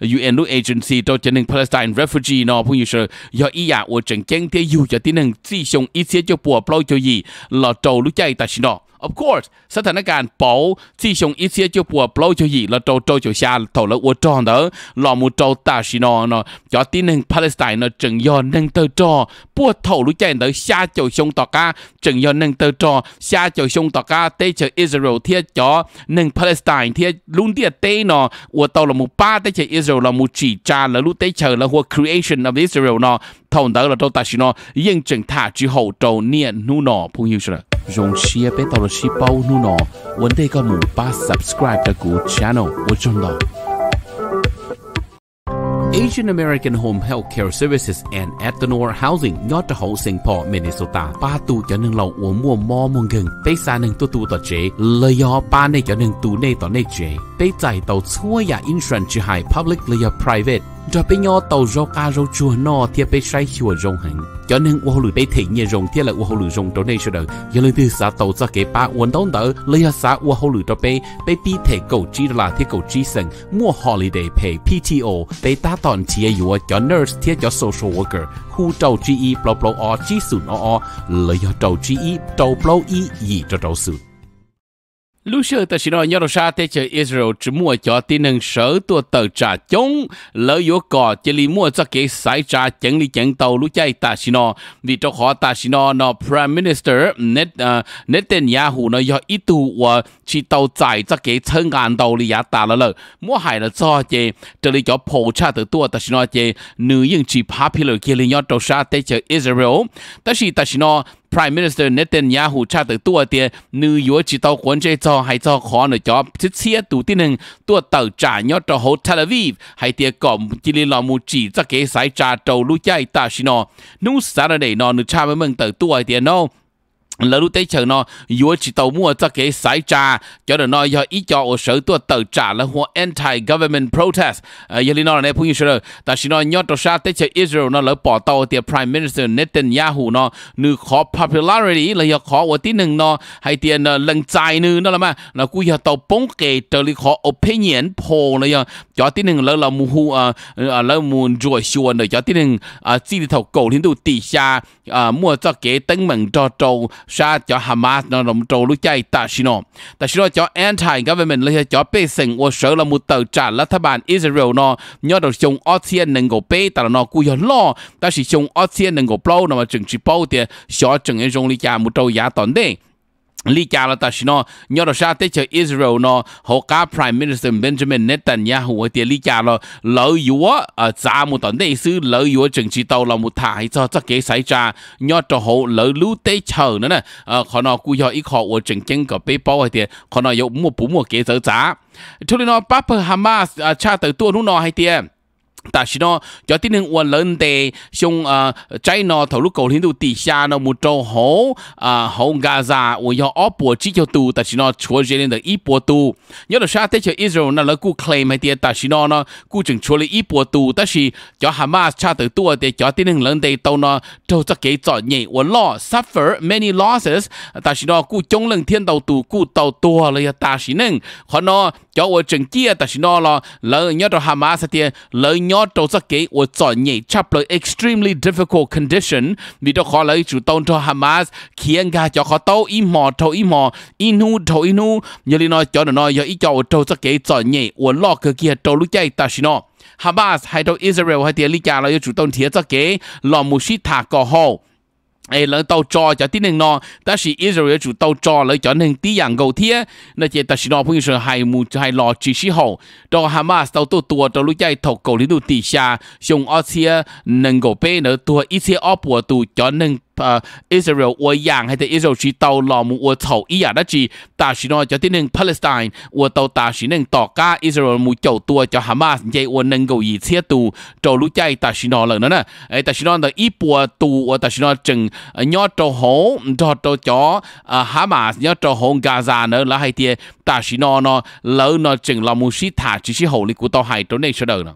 UN lũ agency đó cho nên Palestine refugee nó cũng như là do ý à uốn chỉnh chỉnh thế yêu cho tiến hành chỉ dùng ít xe cho bùa bao cho gì lò trâu lũ chạy ta chỉ nói Of course，สถานการณ์ป๋อที่ชงอิเซียจะปัวปล่อยจะหยีละโจโจจะชาถอละอวจอนเด้อหลอมูโจตาชินอเนาะจอที่หนึ่งปาเลสไตน์เนาะจึงยอนหนึ่งเตอจอปัวถอรู้ใจเด้อชาจะชงต่อกาจึงยอนหนึ่งเตอจอชาจะชงต่อกาเตเชอิสราเอลเทียจอหนึ่งปาเลสไตน์เทียลุนเดียเตเนาะอวตอละมูป้าเตเชอิสราเอลละมูจีจานละลูเตเชละหัว creation of Israel เนาะถอนเด้อละโจตาชินอยิ่งจึงท่าจีโฮโจเนี่ยนูนอพูงยูชนะ用西贝到了西包努诺，我的个姆巴 subscribe 的股 channel 我中了。Asian American Home Health Care Services and Ethanor Housing ngót hậu sinh po Minnesota ba tu cho nên lâu uống mua mò mong gừng tây xa nên tu tu tờ chế lời do ba này cho nên tu này tờ này chế tây chạy insurance chỉ public lời private cho bé nhỏ tàu rau ca rau chua nó thì bé say chua rong hẳn cho nên ô lử bé thị nhẹ rong thì là ô lử rong trong này sẽ được giờ lên từ xã tàu ra kế ba uốn đón đỡ lấy ra xã ô lử cho bé bé đi thể cầu chi là thì cầu chi sân mua holiday pay PTO để ta toàn chia yếu cho nurse thì cho social worker khu trâu chi y blo blo o chi sùn o o lấy cho trâu chi y trâu blo y gì cho trâu sùn lúc xưa ta chỉ nói nhớ ra thế chơi Israel chỉ mua cho tin năng sở tua tờ trả chống lỡ yếu cò chỉ li mua cho cái sải trả chẳng li chẳng tàu lúc chạy ta chỉ nói vì cho họ ta chỉ nói nó Prime Minister net ờ, net tên Yahoo nó do ít tu và chỉ tàu chạy cho cái thân ngàn tàu li giá ta là lỡ mua hải là cho chơi trở li cho phổ cha từ tua ta chỉ nói chơi nữ yên chỉ popular kia li nhớ trong ra thế chơi Israel ta chỉ ta chỉ nói Prime Minister Netanyahu cha từ tua tiền nữ yếu chỉ tàu quân chơi cho hay cho khó nữa cho thiết xe tụ tin hưng tua tàu trả nhớ cho hồ Tel Aviv hay tiền cọm chỉ liên lò mù chỉ cho kế sái trà trầu lũ chạy ta xin nó nú Saturday nó nữ cha với mình từ tua tiền nó là lúc tới chờ nó vừa chỉ tàu mua cho cái sai trà cho nên nó do ý cho ở sở tua tàu trả là hoa anti government protest à, giờ lên nó này phun như rồi ta chỉ nói nhớ cho sao tới chờ Israel nó lỡ bỏ tàu thì prime minister Netanyahu nó nữ khó popularity là do khó ở tí nâng nó hay tiền là lần trái nữa nó là mà nó cũng do tàu bóng kề trở đi khó opinion poll là do cho tí nừng lỡ là mù hù à, à lỡ mù rồi xuân nữa cho tí nừng à chỉ đi thầu cầu thiên tu tì xa à mua cho kế tấn mừng cho trâu xa cho Hamas nó đồng trâu lúc chạy ta xin nó ta xin nó cho anti government lấy cho bê sinh ô sở là một tờ trả lá thà bàn Israel nó nhớ đầu chung Austrian nâng cổ bê ta là nó cú yếu lo ta chỉ chung Austrian nâng cổ bao nó mà chừng chỉ bao tiền xóa chừng cái dùng lý cha một trâu giá tổn đấy lý cha là ta xin nó nhớ là sao tới chờ Israel nó họ cả Prime Minister Benjamin Netanyahu ở tiền lý cha là lỡ yếu ở giá một tuần đây xứ lỡ yếu chính trị tàu là một thải cho cho cái xảy ra nhớ cho họ lỡ lú tới chờ nữa nè ờ, họ nó cú cho ít họ ở chính kinh có bê bao ở tiền họ nó yếu một bốn một cái giờ giá cho nên nó Papa Hamas ờ, cha tới tua nó hay tiền 但是呢，就啲人話人哋像啊，在呢頭路高領度底下呢，冇做好啊，好加沙，我要二波至少度，但是呢，除咗人哋一波度，有啲啥啲就 Israel 呢，佢固 claim 係啲，但是呢呢，固淨除咗一波度，但是就哈馬差得多啲，就啲人人哋到呢，就自己作孽，我 law suffer many losses，但是呢，固中人天到度，固到多了呀，但是呢，可能就我整啲，但是呢，咯，人有啲哈馬實啲，人。nhỏ đầu sắc kế và giải nhị chấp lời extremely difficult condition vì đó khó lấy chủ tôn cho Hamas khiến gà cho khó tàu ý mò tàu ý mò inu tàu nu nhớ lý nói cho nó nói giờ ý cho đầu sắc kế giải nhị và lọ cơ kia đầu lúc chạy ta xin nó Hamas hay đầu Israel hay tiền lý trả lấy chủ tôn thiệt sắc kế lo mù xí thả cỏ hồ ai tàu trò cho tí nên nó ta chỉ Israel chủ tàu trò lỡ cho nên tí dạng cầu thiết nó chỉ ta chỉ nó phong sự hay mù hay lò chỉ sĩ hậu đó Hamas tàu tổ tua tàu lúc chạy thọc cầu lý đồ tỉ dùng ở xe nâng cầu bê nữa tua ít xe ở bùa tù cho nên 呃 Israel 我养还是 Israel 去到老母我操伊呀那去大使呢就等于 Palestine 我到大使能到家 Israel 母就多就 Hamas 这我能够以切度走路在大使呢了呢哎大使呢的一波度我大使呢整要走红走走走啊 Hamas 要走红 Gaza 呢แล้วให้เตียตาชินอนอแล้วนอจึงเรามูชิถาจิชิโหลิกูต่อให้ตัวในเสดอนะ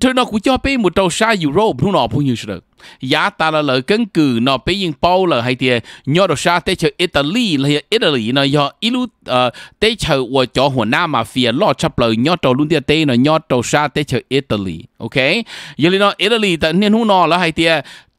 Thứ nó cũng cho bé một trâu xa Europe nó bao nhiêu rồi. Giá ta là lời cân cử nó bé yên bao là hay thì nhớ đồ xa tế chờ Italy là Italy nó do ilu tế chờ của chỗ Hồ Nam mà phía lo chấp lời nhớ trâu luôn tiệt tế nó nhớ trâu xa tế chờ Italy. Ok. Giờ nó Italy tại nên hú nó là hay thì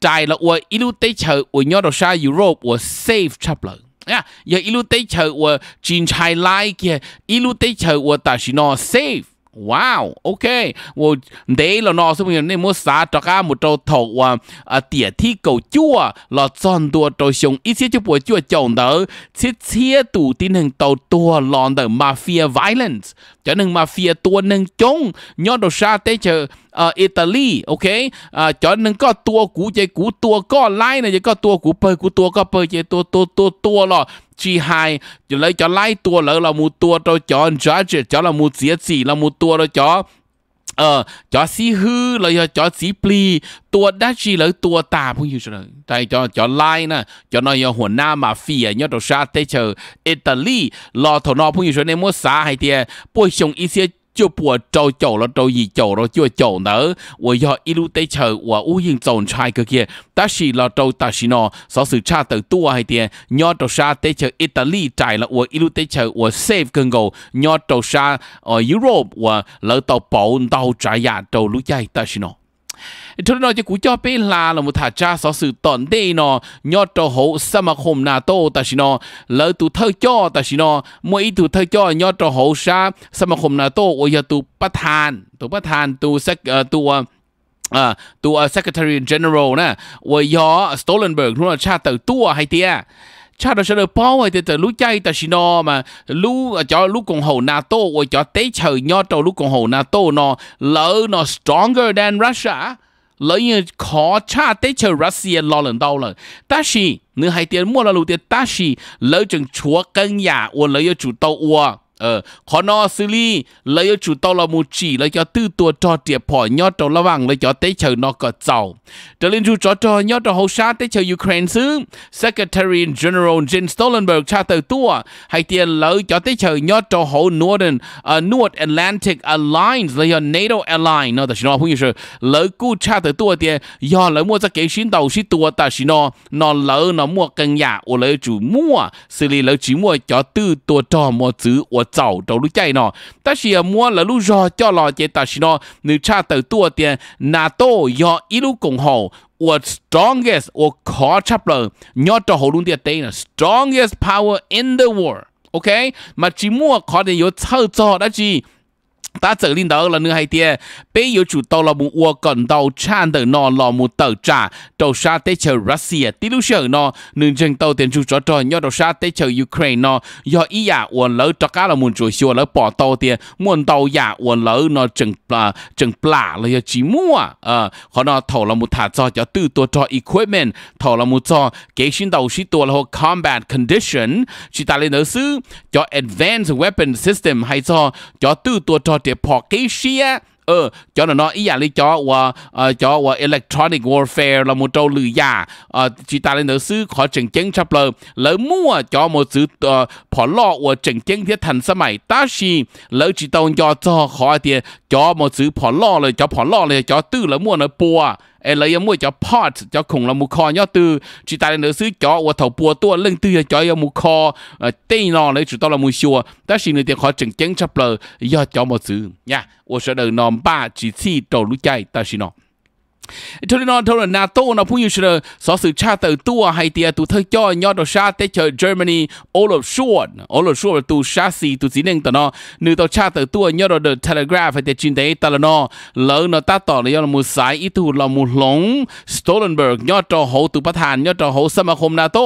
trái là của ilu tế chờ của nhớ đồ xa Europe của safe chấp lời. Yeah, giờ ilu tế chờ của Jin Chai Lai kia ilu tế chờ của ta chỉ nó safe. Wow, ok. Well, they lo no so mình nên mua sa một trâu thầu à địa à, thi cầu chua là chọn đua trâu sông ít xíu bộ chua chồng đỡ xíu xíu tụ tin hình tàu tua lòn đỡ mafia violence cho nên mafia tua nên chống nhớ đồ sa tế chờ ở ờ, Italy ok à, cho nên tua cũ chơi cũ tua có lái này có tua cũ bơi cũ tua bơi chơi tua tua tua tua lo chi hai cho lấy cho lái tua lỡ là một tua cho cho cho là một diễn gì là một tua đó cho ờ cho xí hư là cho xí tua đá chi tua tà không hiểu rồi tại cho cho nè cho nó do hồn nam mà đồ sa tây Italy lo thổ nó không hiểu rồi nên mua xa hay bôi chồng ít 就不招走了，招一走了就走呢。我要一路得走，我无影走差个去。但是了招，但是呢，少数差得多一点。要招啥得走意大利债了，我一路得走，我 save 更高。要招啥呃 Europe，我来到保到债呀，到路债，但是呢。ทุนนอจะกูจ่อเปลาละมุถาจ้าสอสื่อตอนเดนอยอดโตโหสมาคมนาโตแต่ชินอแล้วตูเธอจ่อแต่ชินอมวยตูเธอจ่อยอดโตโหชาสมาคมนาโตโอยตูประธานตัวประธานตูสักตัวตัว Secretary General นะวยอสโตเลนเบิร์กนู่นชาติเติตัวให้เตี้ยชาติเฉลยป้อไอ้แต่รู้ใจแต่ชินอมารู้จอรู้กงหูนาโต้ไอ้จอเตะเฉยยอดตัวรู้กงหูนาโต้นอเลอนอ stronger than Russia 人游考察对朝俄罗斯拉拢到了，但是你还点莫了路的，但是那种拙工呀，我旅游主到我。เออขอนอซีรีเลยจูตอลมูจีเลยจะตื้อตัวจอเตียพอยอดตอระวังเลยจะเตเชนอกอเจ้าจะเล่นจูจอจอยอดตอเฮาชาเตเชยูเครนซึ่ง Secretary General Jens Stoltenberg ชาเตอตัวให้เตียนเลยจะเตเชยอดตอเฮา Northern North Atlantic Alliance เลย NATO Alliance เนาะแต่ชินอพูดอยู่เลยกู้ชาเตอตัวเตียยอดเลยมั่วจะเกชินเต่าชิตัวแต่ชินอนอนเลยนอมั่วกันยาโอเลยจูมั่วซีรีเลยจีมั่วจะตื้อตัวจอมัวซื้ออว走走路 chạy nó ta chỉ mua là lúc rồi cho lo chế ta chỉ nó nữ cha từ tua tiền nà do ít lúc cùng hồ or strongest or khó chấp lờ nhớ cho hồ tiền tên là strongest power in the world ok mà chỉ mua khó để yếu thâu cho đó chỉ ta trở lên đó là nữ hay tia bây giờ chủ tàu là một ua còn tàu chan tờ nó là một tàu trả tàu xa tế chờ Russia tí lúc sở nó nữ chân tàu tiền chủ cho trời do tàu xa tế chờ Ukraine nó do ý giả ua lỡ cho cá là muốn chủ xua lỡ bỏ tàu tia muốn tàu giả ua lỡ nó chừng là chừng plả là do chỉ mua à họ nó thầu là một thả cho cho tư cho equipment thầu là một cho kế sinh tàu sĩ ตัว là combat condition chỉ ta lên nữa sư cho advanced weapon system hay cho cho tư cho deportation เออจอนะเนาะอีอย่างเลยจอว่าเออจอว่า electronic warfare เราโมโจหรือยาเออจิตาเลยเนื้อซื้อขอเจ๋งเจ๋งชับเลยแล้วมั่วจอโมซื้อเออพอล่อว่าเจ๋งเจ๋งที่ทันสมัยตาชีแล้วจิตาวยอจอขอเดียจอโมซื้อพอล่อเลยจอพอล่อเลยจอตื้อแล้วมั่วเนื้อปัวเอเลยยังมวยจะพอดจะคงละมุคอย่อตือจีตาเนื้อซื้อจ่อวัวเถาปัวตัวเล่งตือจ่อยมุคอเออเต้นอเลยจุดต่อละมุชัวแต่สิ่งหนึ่งเดียวขอจึงเจ๊งชับเลยย่อจ่อมาซื้อเนี่ย我说的 number 几次走路在，但是呢。cho nói thôi là NATO nó cũng như là so sự cha từ tua hay tia tụ thơ cho nhau đồ cha tới chờ Germany all of short all of short tụ cha xì tụ chỉ nên tao nó nữ tao cha từ tua nhau đồ telegraph hay tia chuyên tế tao là nó lỡ nó ta tỏ là do một sải ít tụ là một lống Stoltenberg nhau trò hậu tụ bắt hàn nhau trò hậu sâm không NATO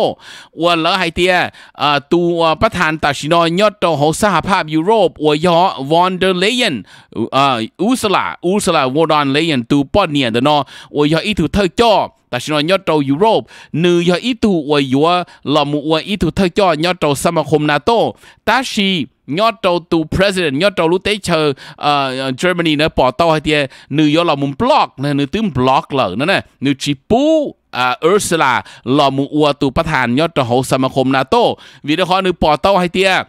và lỡ hay tia à, tụ à, bắt hàn ta chỉ nói nhau trò hậu xã hội Europe và do von der Leyen à, Ursula Ursula von der Leyen tụ Bosnia tao nó 我要一头特价，但是呢要走 Europe，你要一头我要老母我一头特价，要走什么红那多，但是。nhớ trâu tu president nhớ trâu lúc tế chờ uh, Germany nữa bỏ tàu hay tiền nữ yếu là muốn block nên nữ tướng block lở nữa nè nữ chỉ bú uh, à, Ursula là muốn ua tu phát hàn nhớ trâu hậu sâm khom NATO vì đó họ nữ bỏ tàu hay tiền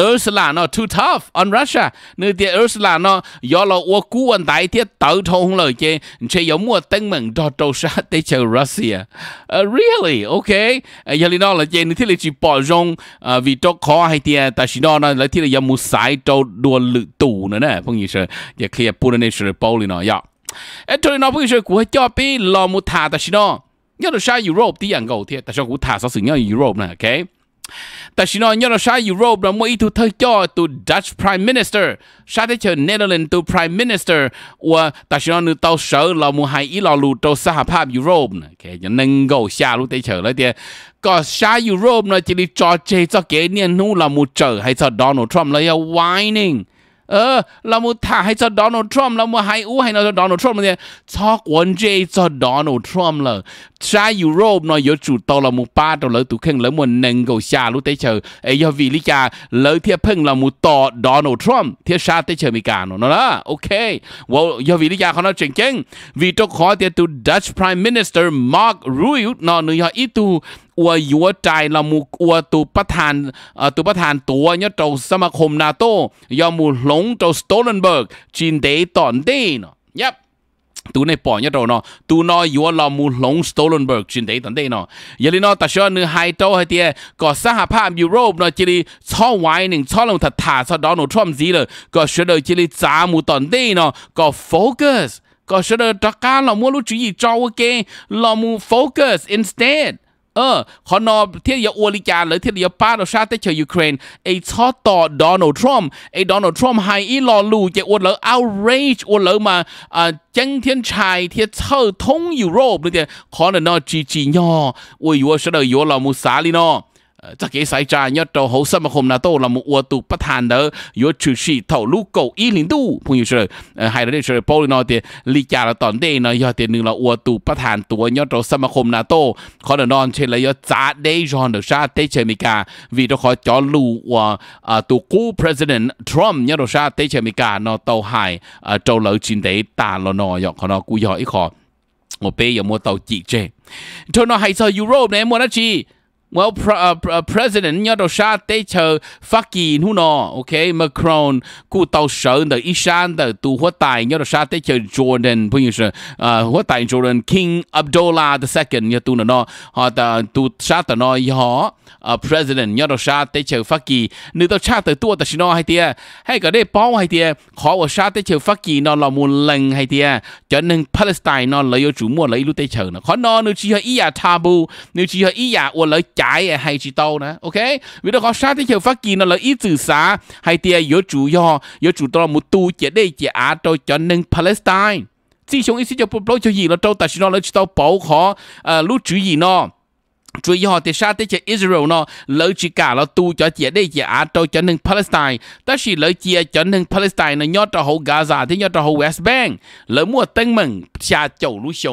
Ursula nó too tough on Russia nên thì Ursula nó do là ô cú anh tại thì tự thôn lời chứ chỉ giống mua tên mình cho trâu sa để chờ Russia uh, really okay ờ, giờ lý nó là chứ nên thì là chỉ bỏ rong ờ, vì cho khó hay thì ta chỉ nó là thì là giống mua sai trâu đua lự tù nữa nè phong như sợ giờ khi là Putin sẽ bảo lý nó ya ấy cho nó phong như sợ của cho bi lo mua thà ta chỉ nó nhớ được sao Europe thì ăn gầu thì ta cho cũng thà sao sự nhớ Europe nè okay แต่ชินอนยอนชายุโรปเราเมื่ออีทุเธอจ่อตัว Dutch Prime Minister ชาติเชิญเนเธอร์แลนด์ตัว Prime Minister ว่าแต่ชินอนนึกตัวเสือเรามูไฮอีเราลูตัวสหภาพยุโรปนะแค่จะนึ่งก็ชาลูเตเฉยแล้วเดียก็ชายุโรปนะจะรีจอเจจะเกเนี่ยนู่เรามูเจอให้จะดอนลด์ทรัมป์เลยว่า whining ờ là thả hay cho Donald Trump là một hai ú hay là cho Donald Trump này cho quân chế cho Donald Trump là xa Europe nó yếu chủ tàu ba tàu lỡ tụ khen lỡ một nâng cầu xa lúc tới chờ ấy do vì lý cả lỡ thiết phân Donald Trump thiết xa tới chờ mỹ cả nó đó ok well do vì nói chuyện chênh vì trong khó thì tụ Dutch Prime Minister Mark Rutte nó nữa ít tụ อัวยัวใจละมูอัวตุประธานตุประธานตัวเนี่ยเจ้าสมาคมนาโตยอมูหลงเจ้าสโตลนเบิร์กจีนเดย์ตอนเดย์เนาะยับตูในปอเนี่ยเราเนาะตูนอยัวลอมูหลงสโตลนเบิร์กจินเดตันเดเนาะยาลีเนาะแต่ชอเนื้อไฮโตไฮเตียก็สหภาพยุโรปเนาะจิลีช่อไว้หนึ่งช่อลงถัดถาซอดอนทรัมซีเลยก็เสดจิลีจามูตอนเดเนาะก็โฟกัสก็เสดตะการลอมูรู้จุยจาวเกลอมูโฟกัส instead เออขอนอเทียอวลิจารหรือเทียป้าเราชาติเชยยูเครนไอ้ชอตต่อโดนัลด์ทรัมป์ไอ้ดนัลด์ทรัมป์ไฮอีหลอลูจะอวดเลยเอาเรจอวดเลยมาอ่าจังเทียนชายเทียเชอร์ทงยุโรปหรือเทียขอนอจีจีนอวยวัวเสดยวัวเรามุสาลีนอ这给谁家要到好什么红那到了么我都不谈的，要出去投入够一零度，朋友说，呃，还有那说包里那点离家了当地呢，要点你了我都不谈多，要到什么红那到，可能让起来要砸地上的啥地前面家，为了好交路我啊，都古 President Trump 要到啥地前面家那到海啊，到楼前地打了那要可能故意好一个，我被有没到几只，他那还在 Europe 呢，莫那去。Well, pr uh, pr uh, President nhớ đầu xa tế chờ phát kỳ hú nọ, ok, Macron, cụ tàu sở nở Isan nở tù hóa tài nhớ đầu xa tế chờ Jordan, bây giờ hóa tài Jordan King Abdullah II nhớ tù nở nọ, họ tà tù xa tà nọ họ, ờ, President nhớ đầu xa tế chờ phát kỳ, nữ tàu xa tờ tù tà xí nọ hay tìa, hay cả đế báo hay tìa, khó ở xa tế chờ phát kỳ nọ là một lần hay tìa, cho nên Palestine nọ lấy chủ mua lấy lưu tế chờ nọ, khó nọ nữ chỉ hơi ý à tabu, nữ chỉ hơi ý à ua lấy 解嘅係知道呢，OK？為咗講沙啲條發現啦，一自殺係啲有主要有主到冇杜絕呢啲亞到咗寧 Palestine，自從一時就不不就熱啦，到但是呢，你知道保可誒攞主意咯。主要啲沙啲嘅 Israel 咯，攞住架咯，杜咗啲呢啲亞到咗寧 Palestine，但是攞住咗寧 Palestine 呢，要到好 Gaza，啲要到好 West Bank，攞冇登門下走路上。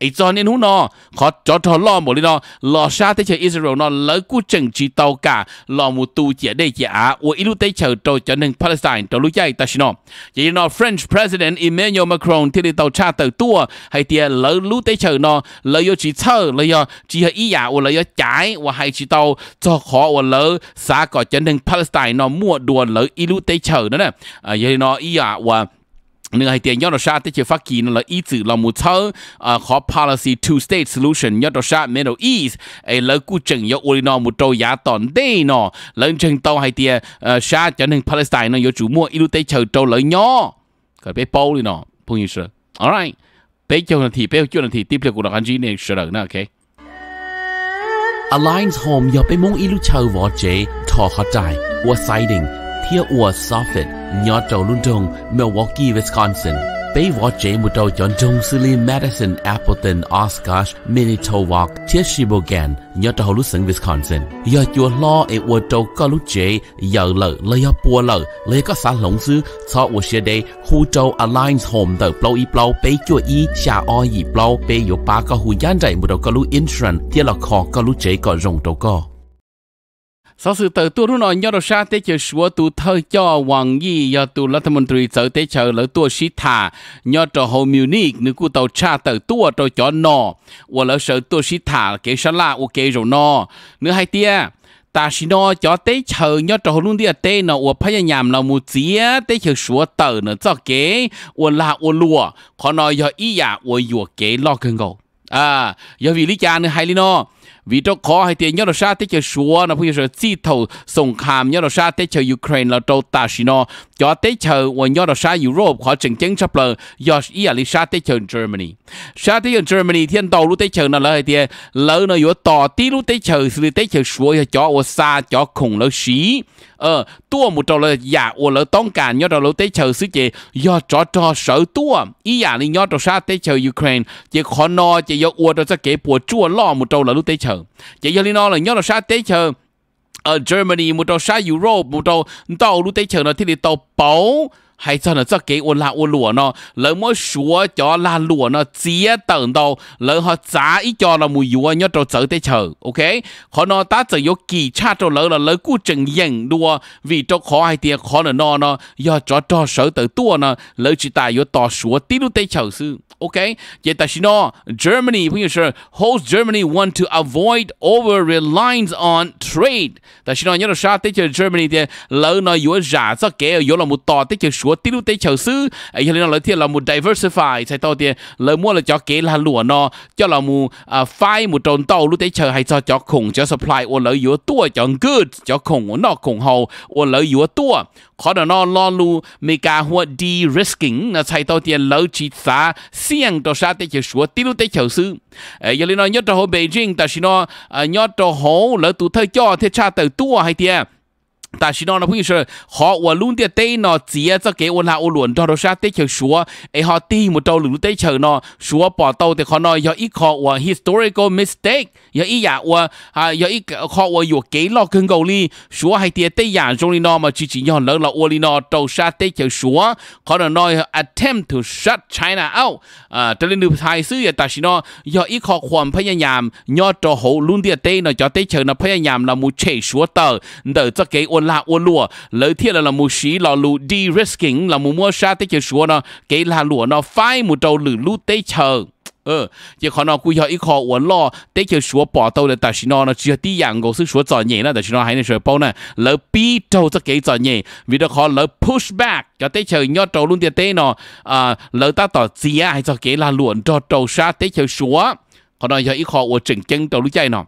ไอจอนเนหูนอขอจอทอล่อหมดเลยนอลอชาติเชอิสราเอลนอเลิกกู้จังจีเตากาลอมูตูเจียได้เจอาอวยอิลุเตเชอโตจะหนึ่งปาเลสไตน์ตลุยใหญ่ตาชินอยีนอ f น e ์ประธานาธิบดี m m เม u e l m a c r o งที่ได้เตาชาเติตัว ให้เตียเลิกลุเตเชอนอเลยโยจีเชอเลยโยจีอียาอวยเลยโยจ่ายว่าให้จีเตาจะขออวยเลิกสาก่อจะหนึ่งปาเลสไตน์นอมั่วดวนเลิกอิลุเตเชอนั่นแหละยีนออียาว่านึงไอเตียยอดชาติเชื่อฟักกีนั่นละอีจือเรามุเชออ่าขอ policy two state solution ยอดชาติ Middle East ไอเลิกกูจึงยออุลินอมุโตยาตอนเดนอเลิกจึงโตไอเตียเอ่อชาติจะหนึ่งปาเลสไตน์นอยจู่มั่วอิลุเตเชอโตเลยยอก็ไปโป้เลยนอพงยิส alright ไปเจ้าหน้าที่ไปเจ้าหน้าที่ที่เปลี่ยนกูนักันจีเนี่ยเสนอนะโอเค Alliance Home อย่าไปมุ่งอิลุเชอวอเจทอเข้าใจว่า siding เที่ยวอว soffit nhỏ trầu luôn trong Milwaukee, Wisconsin. Bây võ trẻ một trầu chọn trong xử lý Madison, Appleton, Oshkosh, Manitowoc, Tishibogan, nhỏ trầu lúc sân Wisconsin. Giờ chùa lo ở ua trầu có lúc trẻ, giờ lợ, lấy hấp bùa lợ, lấy có xã lộng sư, cho ua xe đây, khu trầu Alliance Home tờ plau y plau, bây chùa y, xa o y plau, bây yếu ba có hù gián rảy một trầu có lúc insurance, tiết là khó có lúc trẻ có rộng trầu có sau sự tự tu nó nhớ đầu xa tế chờ sủa tu thơ cho hoàng nhi do tu là thâm tùy sở tế chờ lỡ tu sĩ thả nhớ cho hồ miêu ni nữ cụ tàu cha tự tu trò cho nọ và lỡ sở tu sĩ thả kế sa la u rồi nọ nữa hai tia ta sĩ nọ cho tế chờ nhớ cho hồ luôn tia tế nọ và phải nhầm là một chia tế chờ sủa tự nữa cho kế và là và lùa còn nói giờ ý ya dạ, và dùa kế lo cơn gầu à giờ vì lý cha nữa hai lý nọ no vì cho khó hay thì nhớ là sao thế chơi xua nó bây giờ chỉ thầu sông hàm nhớ là sát thế cho Ukraine là trâu ta xin nó do tế chờ và do đó sa Europe khó chừng chừng sắp lờ do ý là sa tế chờ Germany sa tế chờ Germany thiên đầu lúc tế chờ nó lời thì lỡ nó yếu tỏ tí lúc tế chờ sự tế chờ suối cho và sa cho khủng lỡ xí ờ tua một trò là giả và lỡ tông cả do đó lúc tế chờ sự chế do cho cho sở tua ý giả là do đó sa tế chờ Ukraine chỉ khó no chỉ do và đó sẽ kể bùa chua lo một trò là lúc tế chờ chỉ do lý nó là do đó sa tế chờ Germany，木头啥？Europe，木头，到底在哪？哪里到宝？还真的这给我拉我裸呢，人么说叫拉裸呢，直接等到人和咋一叫了没有啊，要到走得球，OK？可能打只有几差到人了，人顾正人多，为着可爱点可能呢呢，要找到手得多呢，人只大有到说第六得球是 OK？也但是呢，Germany 朋友是 holds Germany want to avoid over reliance on trade，但是呢，要到啥得球 Germany 的人呢有啥这给有了没到得球说。của tí lúc tế chầu sư ấy cho nên là thì là một diversify sai tao tiền lời mua là cho kế là lụa nó cho là một à, phai một tròn tàu lưu tế chờ hay cho cho khủng cho supply ổn lợi yếu tua cho good cho khủng ổn nó khủng hậu ổn lợi yếu tua khó đó nó lo lu mê ca hua de risking là sai tao tiền lợi chỉ xa xiang cho sa tế chờ sủa tí lúc tế chầu sư ấy cho nó nhớ cho hồ Beijing ta xin nó à, nhớ cho hồ lợi tụ thơ cho thế cha từ tua hay tiền 但是呢，那朋友说，好，我弄点对呢，直接这给我拿我轮到的啥对球说，哎哈，第一幕到路对球呢，说把到的可能要一考我 historical mistake，要一呀我啊，要一个考我有几老跟狗哩，说还点对眼中的呢嘛，之前要冷了我哩呢，到啥对球说，可能呢 attempt to shut China out，啊，这里呢太衰啊，但是呢，要一考ความพยายาม要做好弄点对呢，要对球呢พยายาม呢，冇切说到，到这给我。ô la ô lùa thiệt là là mù xí là đi risking là mù mua sa tới chơi xua nó cái là lùa nó phai mù trâu lử lú tới chờ ờ chỉ khó nó cúi họ ít khó uốn lo tới chơi xua bỏ tàu là tại sao nó nó chỉ tí dạng gấu sức xua giỏi nhẹ nó tại sao nó hay nên xua bao nè lỡ bi trâu cho cái giỏi nhẹ vì đó khó lỡ push back cho tới chơi nhớ trâu luôn tiền tế nó à lỡ ta tỏ gì hay cho cái là luận cho trâu sa tới chơi xua khó nó giờ ít khó uốn chỉnh chân trâu chạy nó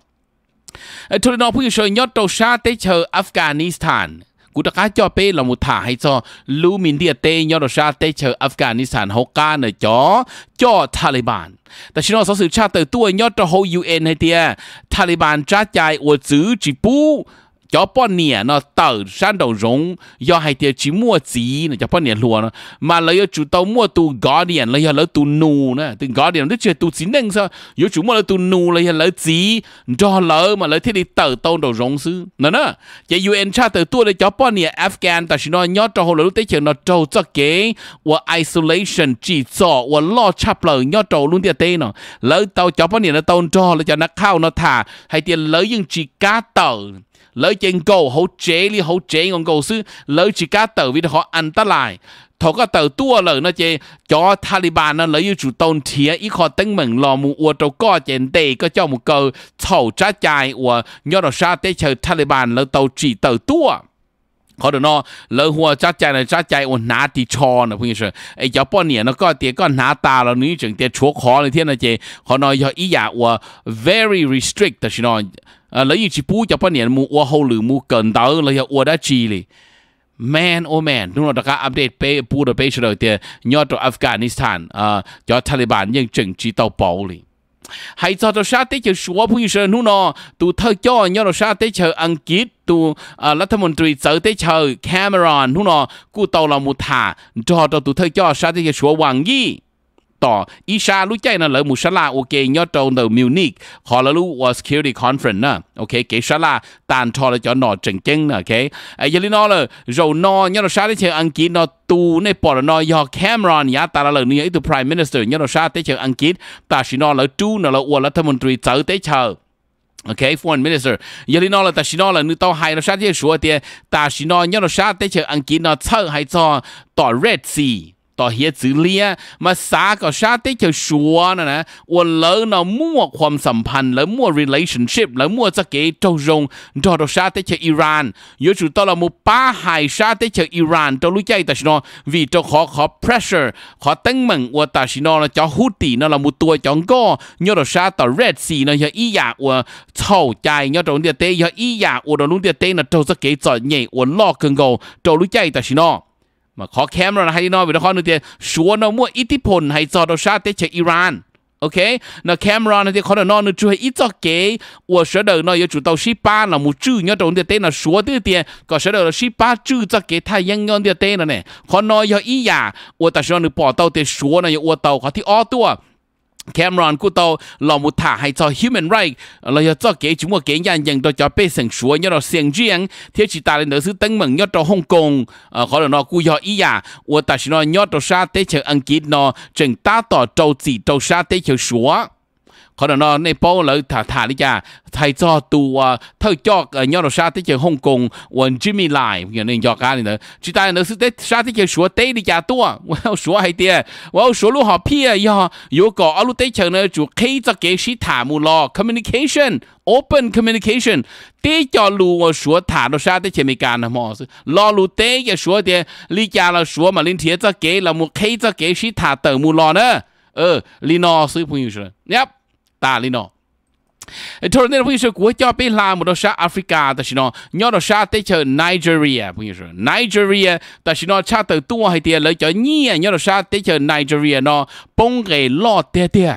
ทุนนอผู้ชนยอดโตชาเตเชอร์อัฟกานิสถานกูตะกาจอเป้ลมุถาให้ซอลูมินเดียเตยอดชาเตเชอร์อัฟกานิสถานฮกาเนจอจอทาลิบาน แต่ชินอสสืบชาเตตัวยอดโตโฮยูเอ็นให้เตีย ทาลิบานจ้าใจอวดซื้อจิปู cho bọn nè nó tờ sang đầu rong do hai tiền chỉ mua gì nè cho bọn nè lùa nó mà lấy chủ tàu mua tu guardian lấy lấy tu nù nè tu guardian nó chơi tu chỉ nâng sao yếu chủ mua lấy tu nù lấy lấy gì cho lỡ mà lấy thế đi tờ tàu đầu rong xứ nè nè chỉ UN charter tua để cho bọn nè Afghan tại nó nhớ cho hồ lỡ tới chuyện nó trâu cho kế và isolation chỉ cho và lo chắp nhớ trâu luôn tiền tê nó lỡ tàu cho bọn nè nó tàu cho lấy cho nó khao nó thả hay tiền lỡ những chỉ cá tờ lỡ chèn cầu hậu chế đi hậu chế ngon cầu sư lỡ chỉ cá tờ vì họ ăn ta lại thọ cá tờ tua lỡ nó chê cho Taliban nó lỡ yêu chủ tôn thiệt ít khó tính mình lò mù ua trâu co chèn tề có cho một cờ thầu trá chài ua nhớ đó xa tế chờ Taliban lỡ tàu chỉ tờ tua เขาเดี๋นอเลอหัวจ้าใจเลยจ้าใจอนนาติชอนนะพี่เชยไอ้เจ้าป้อนเนี่ยนะก็เตี๋ยก็หนาตาเรานี้จึงเตี๋ยชัวคอเลยเที่ยนะเจเขาเนอยอีอยากว่า very restrict แต่ชินอเออแล้วยิ่งชิปูเจ้าปอนี่มูอัวเขาหรือมูเกินเตอร์เลยอัวได้จีเลย man oh man นู่นเรากอัปเดตไปปูดไปเฉลยเตียยอดตัวอัฟกานิสถาน เอ่อจอดทาลิบันยังจึงจีเตาเปาเลย hay cho tao sát tới chữ số phong sơn nu nó tụ thơ cho nhớ nó sát tới chữ ăn kít tụ là thằng mình tụi à, tới chữ Cameron nu nó cụ tàu là một thả cho tao tụ thơ cho sát tới chữ số hoàng nghi ต่ออีชาลุใจนะเลยมุชลาโอเคยอดโจนเดอมิวนิกขอละลูวอสคิวดีคอนเฟรนนะโอเคเกชลาตานทอละจอนอจังเก่งนะโอเคไอ้ยลินอเลยเรานอยอดชาได้เชิงอังกฤษนอตูในปอดนอยอแคมรอนยาตาละเลยนี่ไอ้ตัว prime minister ยอดชาได้เชิงอังกฤษตาชินอเลยจูนอละอวรัฐมนตรีเจอได้เชิง Okay, foreign minister. Yali no la ta shi no la nu tao hai no sha tie shuo tie ta shi no nyo no sha te che an ki no chau hai cho to Red Sea. ต่อเฮียจือเลียมาสาก็ชาติเขียวชัวนะนะอวนเลิเนาะมั่วความสัมพันธ์แล้วมั่ว relationship แล้วมั่วจะเกยเจ้ารงดอดชาติเขียวอิหร่านยูชูตอละมูป้าหายชาติเขียวอิหร่านตัวรู้ใจแต่ชินอวีเจ้าขอขอ pressure ขอตั้งมั่งอวตาชินอนะเจ้าฮูตีนะละมูตัวจังก็ยอดชาต่อ red sea นะยาอีอยากอวเท่าใจยอดตรงเดียเตยาอีอยากอวดลุงเดียเตนะเจ้าจะเกยจอดใหญ่อวล่อเกินโกเจ้ารู้ใจแต่ชินอมาขอแคมรอเราให้นอวิดคอนุเตียชวนเอามั่วอิทธิพลให้จอดชาติเชอิรานโอเคนะแคมรอนที่เขาเนาะนึกช่วยอิจอกเก๋อววเสดเนอนอยู่จุดเตาชิป้าเรามมูจื้อเนาะตรงเดียเต้นะชวตื้เตียก็เสดเราชิป้าจื้อจอกเก๋ถ้ายังเงินเดียเต้น่ะเนี่ยเขาเนอนอยู่อีหยาอวดแต่ชวนหรือปอเตาเตียชวเนาะอยู่อวดเตาเขาที่อ้อตัว Cameron 估到羅姆塔係做 human right，來要做幾種個幾樣人都做被成熟，要到成長，貼住大人都是登門要到香港，呃，可能呢故要一呀，我但是呢要到啥地球安吉呢，整大到周幾到啥地球說。可能呢那包了他他的家太早都啊，他叫呃鸟了啥的就红宫问 Jimmy 来，原来叫干的呢，只但那是在啥的就说对的家多，我要说还的，我要说路好偏呀，有搞阿路对强呢就开着给谁谈木了，communication open communication，对叫路我说谈了啥的前面干了嘛是，老路对也说的，你家了说嘛，你贴着给了木开着给谁谈等木了呢，呃，你那谁朋友说，yep。ta li nọ, thôi nên bây giờ của cho bên là một đất Africa ta xin nó nhớ đất xa tới chờ Nigeria bây giờ Nigeria ta xin nó cha từ tua hay tiền lấy cho nhia à, nhớ đất xa tới chờ Nigeria nó bông cái lo tiền tiền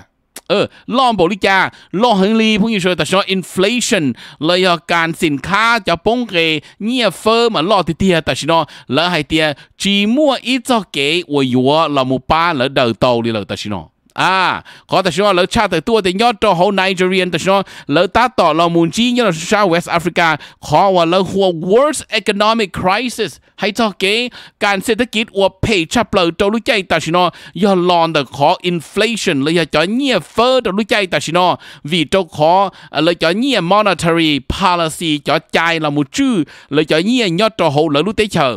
เออลองบอกลิจาลองเฮงลีพวกนี้ช่วยแต่ชอ inflation เลยการสินค้าจะป้งเกเงียเฟอร์มาลอติเตียแต่ชิโนแล้วให้เตียจีมัวอีจอกเกอวยยัวลามูป้าแล้วเดินโตดีเลยแต่ชิโน à có thể cho lỡ cha tới tua thì nhớ cho hậu Nigeria, thì cho lỡ ta tỏ là muốn chi nhớ là sao West Africa khó và lỡ hua worst economic crisis hay cho cái, cái của chạy, ta cho nó, cái การเศรษฐกิจว่าเพชเปลือตัวรู้ใจแต่ชินอย่าลอนแต่ขอ inflation cho cho cho cho nó chạy, ta vì เลยอย่าจะเงียเฟ้อตัวรู้ใจแต่ชินอวีเจ้าขอเลยจะเงีย monetary policy cho cho cho chạy, จะใจเรามูจื้อเลยจะเงียยอดตัวหูเลยรู้เตเชอ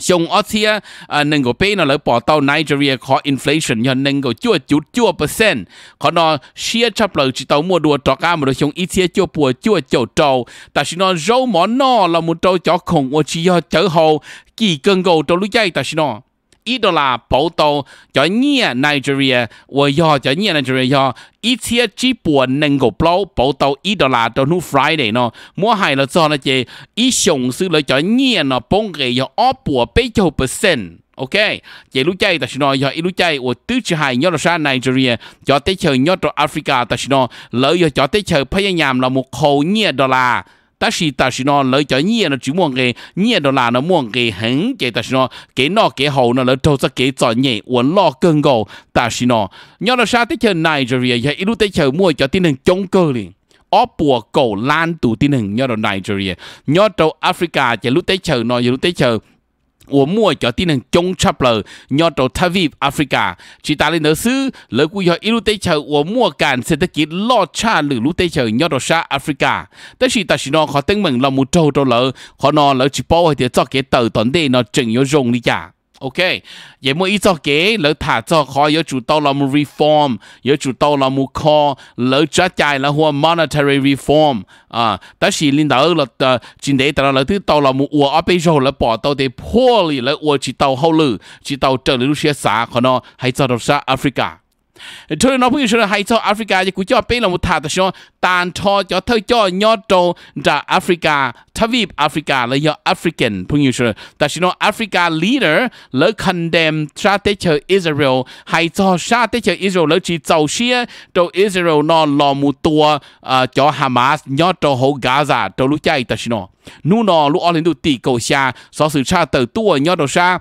上我次啊，啊能夠俾我嚟報到 Nigeria 個 inflation 又能夠九九九 percent，可能寫出嚟直到末度作家咪上一次就報九九到，但是呢，肉冇攞，我冇到咗窮，我只要走後幾更夠到呢啲，但是呢。伊度啦报道，在你 Nigeria，我要在你 Nigeria 要一切基本能够报报道伊度啦到 New Friday 呢，莫害了之后呢，就伊上市了在你呢，本个要二百八九 percent。OK，giờ lúc chơi ta xin nói giờ lúc chơi của tứ chữ hai nhớ là sang Nigeria, cho tới chơi nhớ cho Africa ta xin nói lỡ giờ cho tới chơi phải nhầm là một khẩu nhia đô ta sĩ ta sĩ nó lấy cho nó chỉ muốn cái nhiên đó là nó muốn cái hứng cái ta sĩ cái nó cái hậu nó lấy trâu ra cái cho nhẹ uốn lo cơn gò là sao tới chờ Nigeria hay ít lúc mua cho tin hàng chống cơ cổ lan tù tin hàng Nigeria nhớ trâu Africa chờ lúc tới chờ nó giờ 我莫叫啲人中插了，要到 Tavi Africa，其他人都是，如果要一路地球，我莫敢食得幾落差，一路地球要到 South Africa，但是但是呢，佢等明เรา冇做到了，可能เรา只包佢哋做嘅豆等地呢，仲要用力呀。OK，也冇依作嘅，你睇作可有做到啦冇 reform，有做到啦冇 call，你做嘅啦或 monetary reform 啊，但是領導啦的前提得啦，你到啦冇我阿邊做啦，報到啲 poorly 啦，我知道好啦，知道這裡有些啥可能係做到啥 Africa。cho nó bây giờ hay cho Africa thì cứ cho bên là một thà cho tàn cho cho thơ cho nhỏ trâu ra Africa Tavip Africa là do African bây giờ ta xin nó Africa leader lỡ condemn ra tế chờ Israel hay cho ra tế chờ Israel lỡ chỉ giàu xia cho Israel nó lo một tua cho Hamas nhỏ trâu hậu Gaza cho lúc chạy ta xin nó nu nó lúc ở lên đủ tỷ cầu xa so sự tra từ tua nhỏ trâu xa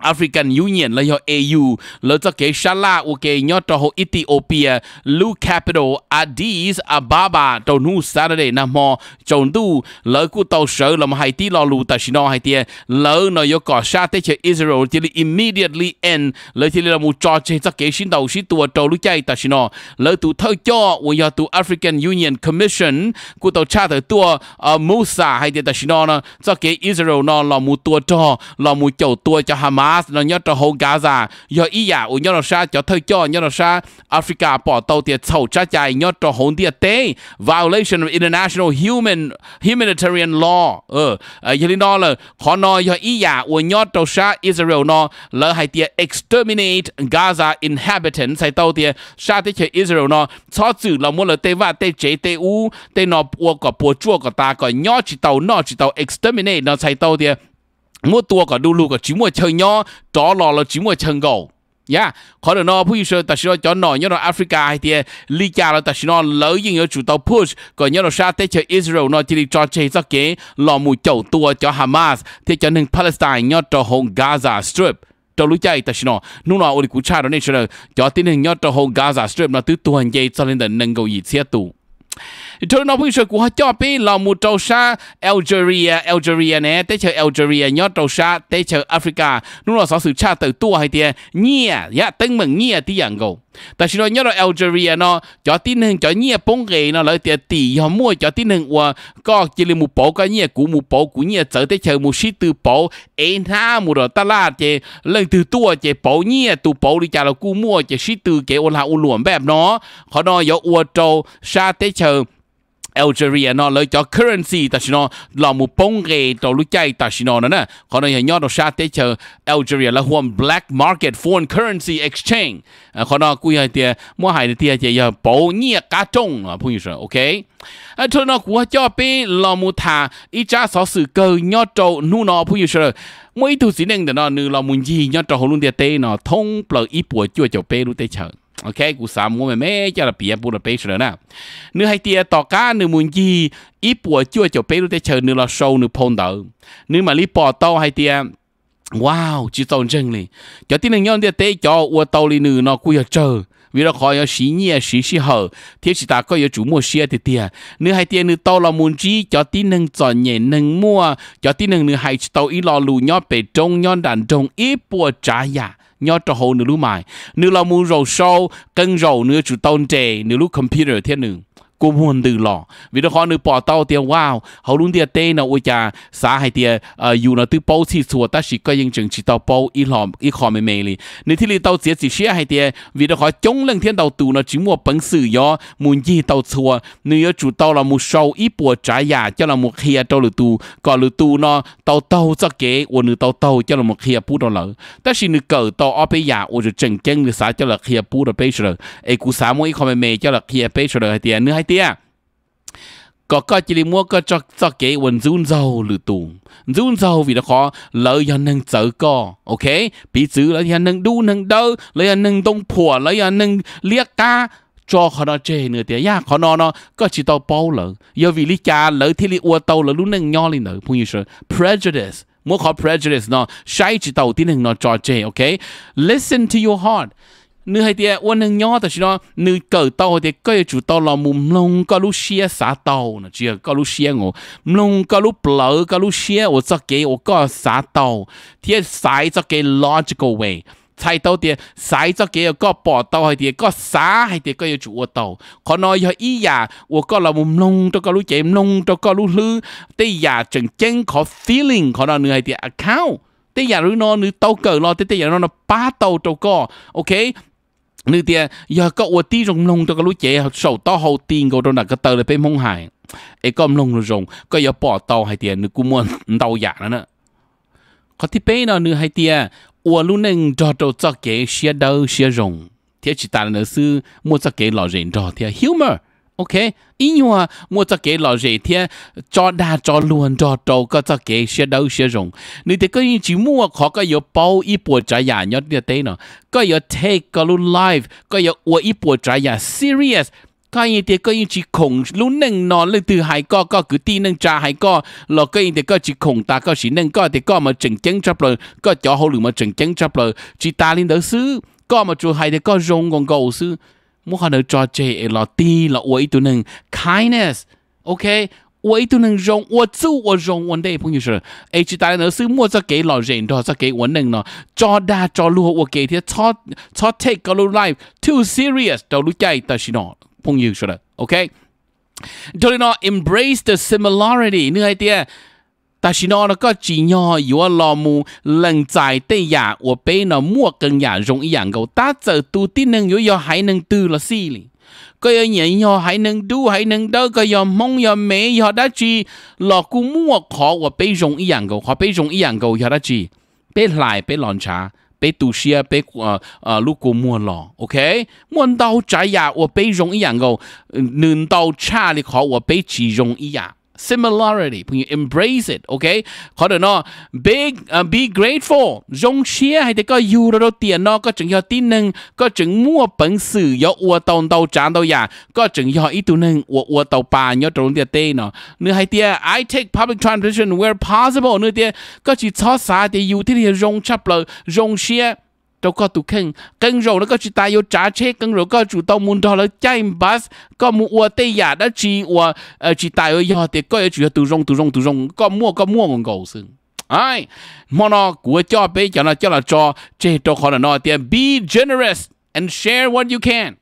African Union là do AU là cho cái Shala ok nhớ cho hồ Ethiopia Lu Capital Addis Ababa cho nu Saturday nam mò chọn du, lỡ cú tàu sở là mà hai tí lo lù ta xin nó hai tia lỡ nó do cỏ sa tới chơi Israel thì là immediately end lỡ thì là một trò chơi cho cái xin đầu xin tua cho lũ chơi ta xin nó lỡ tu thơ cho và do tu African Union Commission cú tàu cha tới tua ờ, Musa hai tia ta xin nó cho cái Israel nó là một tua cho là một chầu tua cho Hamas Hamas nó nhớ cho hậu Gaza giờ ý ya u nhớ ra, sa cho thôi cho nhớ nó sa Africa bỏ tàu tiệt sầu cha chạy nhớ cho hậu tiệt tế violation of international human humanitarian law ờ giờ linh đó là khó nói giờ ý ya u nhớ cho sa Israel nó lỡ hay tiệt exterminate Gaza inhabitants hay tàu tiệt, sa thế cho Israel nó cho chữ là muốn là tế và tế chế tế u tế nó bùa có bùa chua có ta có nhớ chỉ tàu nó chỉ tàu exterminate nó sai tàu tiệt mua tua cả đu lu cả chỉ mua chơi nhỏ chó lò là chỉ mua chân gầu nhá. khỏi được nó bây giờ ta sẽ cho nó nhớ là Africa hay thì lý cha là ta sẽ nó lỡ những ở chủ tàu push còn nhớ là sao thế cho Israel nó chỉ cho chơi sao kế lò mù chầu tua cho Hamas thì cho nên Palestine nhớ cho hồn Gaza Strip cho lũ chạy ta xin nó nu nó ôi cú cha đó nên cho tin hình nhớ cho hồn Gaza Strip nó tứ tuần dây cho nên là nâng cầu gì xe tù thôi nó bây giờ của cho bi là một trâu sa Algeria Algeria nè tế chờ Algeria nhớ trâu sa tế chờ Africa nó là sáu sự cha từ tua hay tiền nhia ya dạ, tên mừng nhia tí dạng gầu ta chỉ nói nhớ là Algeria nó cho tin hình cho nhia bóng ghê nó lợi tiền tỷ họ mua cho tin hình của có chỉ là một bộ cái nhia của một bộ của nhia chở tế chờ một sĩ từ bộ anh ha một rồi ta là chè lần từ tua chè bộ nhia từ bộ đi chả là cú mua chè sĩ từ chè ô là ô luồn bẹp nó họ nói do ô trâu sa tế chờ Algeria nó lấy cho currency ta chỉ nó là một bông ghê cho lúc chạy ta chỉ nó nè còn này nhớ đồ sát tế chờ Algeria là huom black market foreign currency exchange à, còn nó cũng hay tiền mua hải tiền chỉ giờ bảo nhiệt cá trông à phụ nữ ok à thôi nó cho bé là một thà ít cha sáu sự cơ nhớ trâu nu nó phụ nữ mỗi thứ gì nên nó là một gì nhớ trâu luôn tiền tê nó thông bờ ít bùa chua cho bé lúc tế chờ ok cú sa mua mẹ cho là bia bu là bê rồi nè nữ hai tia tỏ cá nữ muốn gì ít bùa chua cho bê đôi chờ nữ là sâu nữ phôn đỡ nữ mà lý bỏ tao hai wow chỉ tao chân liền cho tin là nhon tia tê cho ua tao li nữ nó cú giờ chờ vì nó khỏi xí nhẹ xí xí hở thiết chỉ ta có yếu chủ mua xe thì tia nữ hai tia nữ tàu là muốn chi cho tí nâng chọn nhẹ nâng mua cho tí nâng nữ hai tàu ít lò lù nhót bể trông nhon đàn trông ít bùa trả giả dạ nhớ cho hồ nữa lúc mày nếu là muốn rầu sâu cân rầu nữa chủ tôn trẻ nếu lúc computer thế nữa กุมหุนตือหล่อวิธีคอนือปอเต้าเตียวว้าวเขาลุงเตียเต้นะอุจาสาหายเตียเอ่ออยู่นะตื้อเป้าสีสัวตาสิก็ยังจึงจิตเต้าเป้าอีหลอมอีคอไม่เมลีในที่ลีเต้าเสียสิเชียหายเตียวิธีคอจงเรื่องเทียนเต้าตูนะจิมัวปังสื่อยอมุนยี่เต้าชัวเนื้อจุเต้าละมูเศร้าอีปัวจ่ายาเจ้าละมูเคียเต้าหรือตูก่อนหรือตูเนาะเต้าเต้าจะเก๋อวนหรือเต้าเต้าเจ้าละมูเคียพูดเอาเลยแต่สินึกเกิดเต้าอ้อไปยาอวนจะจึงเก่งหรือสาเจ้าละเคียพูดเอาไปเฉลยไอ้กูสามวยอีคอไม่เมเจ้าละเคียไปเฉลยหายเตียเนื้อให้ tia à? có có chỉ mua có cho cho cái quần run dầu lử tù run dầu vì nó khó lỡ giờ nâng sợ co ok bị giữ lỡ giờ nâng đu nâng đơ lỡ giờ nâng tông phùa lỡ giờ nâng liếc ca, cho khó nó chê nữa thì ya khó nó nó có chỉ tao bao lỡ giờ vì lý cha lỡ thì lý ua tao lỡ lúc nâng nho lên nữa phong như prejudice mua khó prejudice nó sai chỉ tao tin nâng nó cho chê ok listen to your heart nữ hay tiệt quân hàng nhỏ thì nó nữ cỡ to thì cái chủ to là mùng lông có lú xe xả to nó chỉ có lú xe ngô, lông có lú bờ, có lú xe ở cho cái ở cỡ xả to, thì xài cho cái logical way feeling, 菜刀啲洗咗幾個薄刀係啲，個耍係啲，個要做到。可能要依呀，我個老母弄到個路嘢，弄到個路去，啲呀正正個 feeling，可能你係啲 account。啲人佢攞你刀鋸咯，啲啲人攞巴刀刀個，OK，你啲又個我啲仲弄到個女姐手刀好癲嗰度，嗱個刀嚟俾蒙鞋，誒咁弄到仲，佢又搏刀係啲，你估冇唔到牙啦呢？佢啲俾呢，你係啲，我路能找到自己寫到寫容，貼起單的是冇自己老人找的 humor。OK，因为我这给老热天，找大找乱找找个这给学到学用，你这个人就莫考个要包一波这样，要的对呢，个要 take 个路 live，个要我一波这样 serious。cái gì thì cái xe xe có những chỉ mua có có có Có có trái trái giả giả địa thế take luôn live, serious. những những chỉ khủng luôn nâng nó lên từ hai co co cứ ti nâng trà hai co lò cái gì thì có chỉ khủng ta có chỉ nâng co thì co mà chỉnh chỉnh chấp lời co cho hậu lượng mà chỉnh chỉnh chấp lời chỉ ta lên đỡ xứ co mà chủ hai thì co rong còn cầu xứ mua họ được trò chơi là ti là uống tụ nâng kindness ok uống tụ nâng rong uống chú uống rong uống đây phong như thế ấy chỉ tại nó sư mua cho cái lò rèn đó cho cái uống nâng nó cho đa cho luôn uống cái thì cho cho take cái life too serious đâu lúc chạy ta xin nó phong như thế ok cho nó embrace the similarity nữa hay tiếc 但是呢，那个只要有老母人在对呀，我被那莫跟呀容易养狗，打走都的能有要还能丢了死哩。ก็ยังยังยอให้หนึ่งดูให้หนึ่งเด้อก็ยอมมองยอมเมยอได้จีหลอกกูมั่วขอว่าไปรงอีอย่างกูขอไปรงอีอย่างกูยอได้จีไปหลายไปหลอนช้าไปตุเชียไปเอ่อเอ่อลูกกูมั่วหลอโอเคมั่วเดาใจยาว่าไปรงอีอย่างกูหนึ่งเดาชาเลยขอว่าไปจีรงอีอย่าง similarity. When you embrace it, okay? Có được big uh, be grateful. Dùng chia hay thì có yêu rồi tiền nó có chừng cho tin nâng, có chừng mua bẩn sự do ua tàu tàu chán tàu giả, có chừng do ít tu nâng tàu bà nhớ trốn tiền tê nó. Nữa hay thì I take public transportation where possible. Nữa thì có chỉ cho xa thì yêu thì dùng chấp lời dùng chia đâu có tụ khen kênh rồi nó có chỉ ta yêu trả chế kênh rồi có chủ tàu muốn đó là chạy bus có mua ua tây giả đã chỉ ua ờ, chỉ ta yêu giờ thì có chủ tụ rong tụ rong tụ rong có mua có mua ngon cầu sưng ai mà nó của cho bé cho nó cho là cho chế đâu khó là nó tiền be generous and share what you can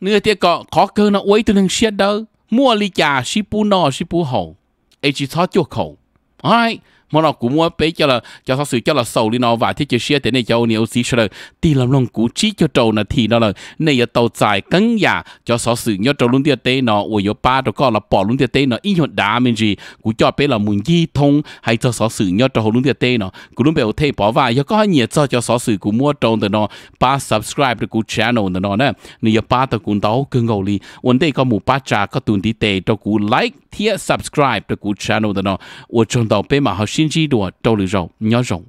nữa thì có khó cơ nó uấy từ thằng xiết đâu mua ly trà shipu no shipu hậu ấy chỉ thoát chuột khẩu ai mà nó cũng muốn bé cho là cho sau sự cho là sầu đi nó và thiết chế xe thế này cho ông nhiều xí là thì làm lòng cú chỉ cho trâu là thì nó là này là tàu dài cắn giả cho sau sự nhớ trâu luôn tiệt tế nó ủa yo ba đó có là bỏ luôn tiệt tế nó ít hơn đá mình gì cú cho bé là muốn di thông hay cho sau sự nhớ trâu luôn tiệt tế nó cú luôn bé thế thể bỏ vào có nhiều cho cho sau sự cú mua trâu thì nó ba subscribe được cú channel thì nó nè này là ba tàu cũng đâu cứ ngầu đi vấn đề có một ba trà có tuần tí tệ cho cú like thiết subscribe được cú channel thì nó ủa trâu tàu bé mà họ 真机都啊，抽了你要肉。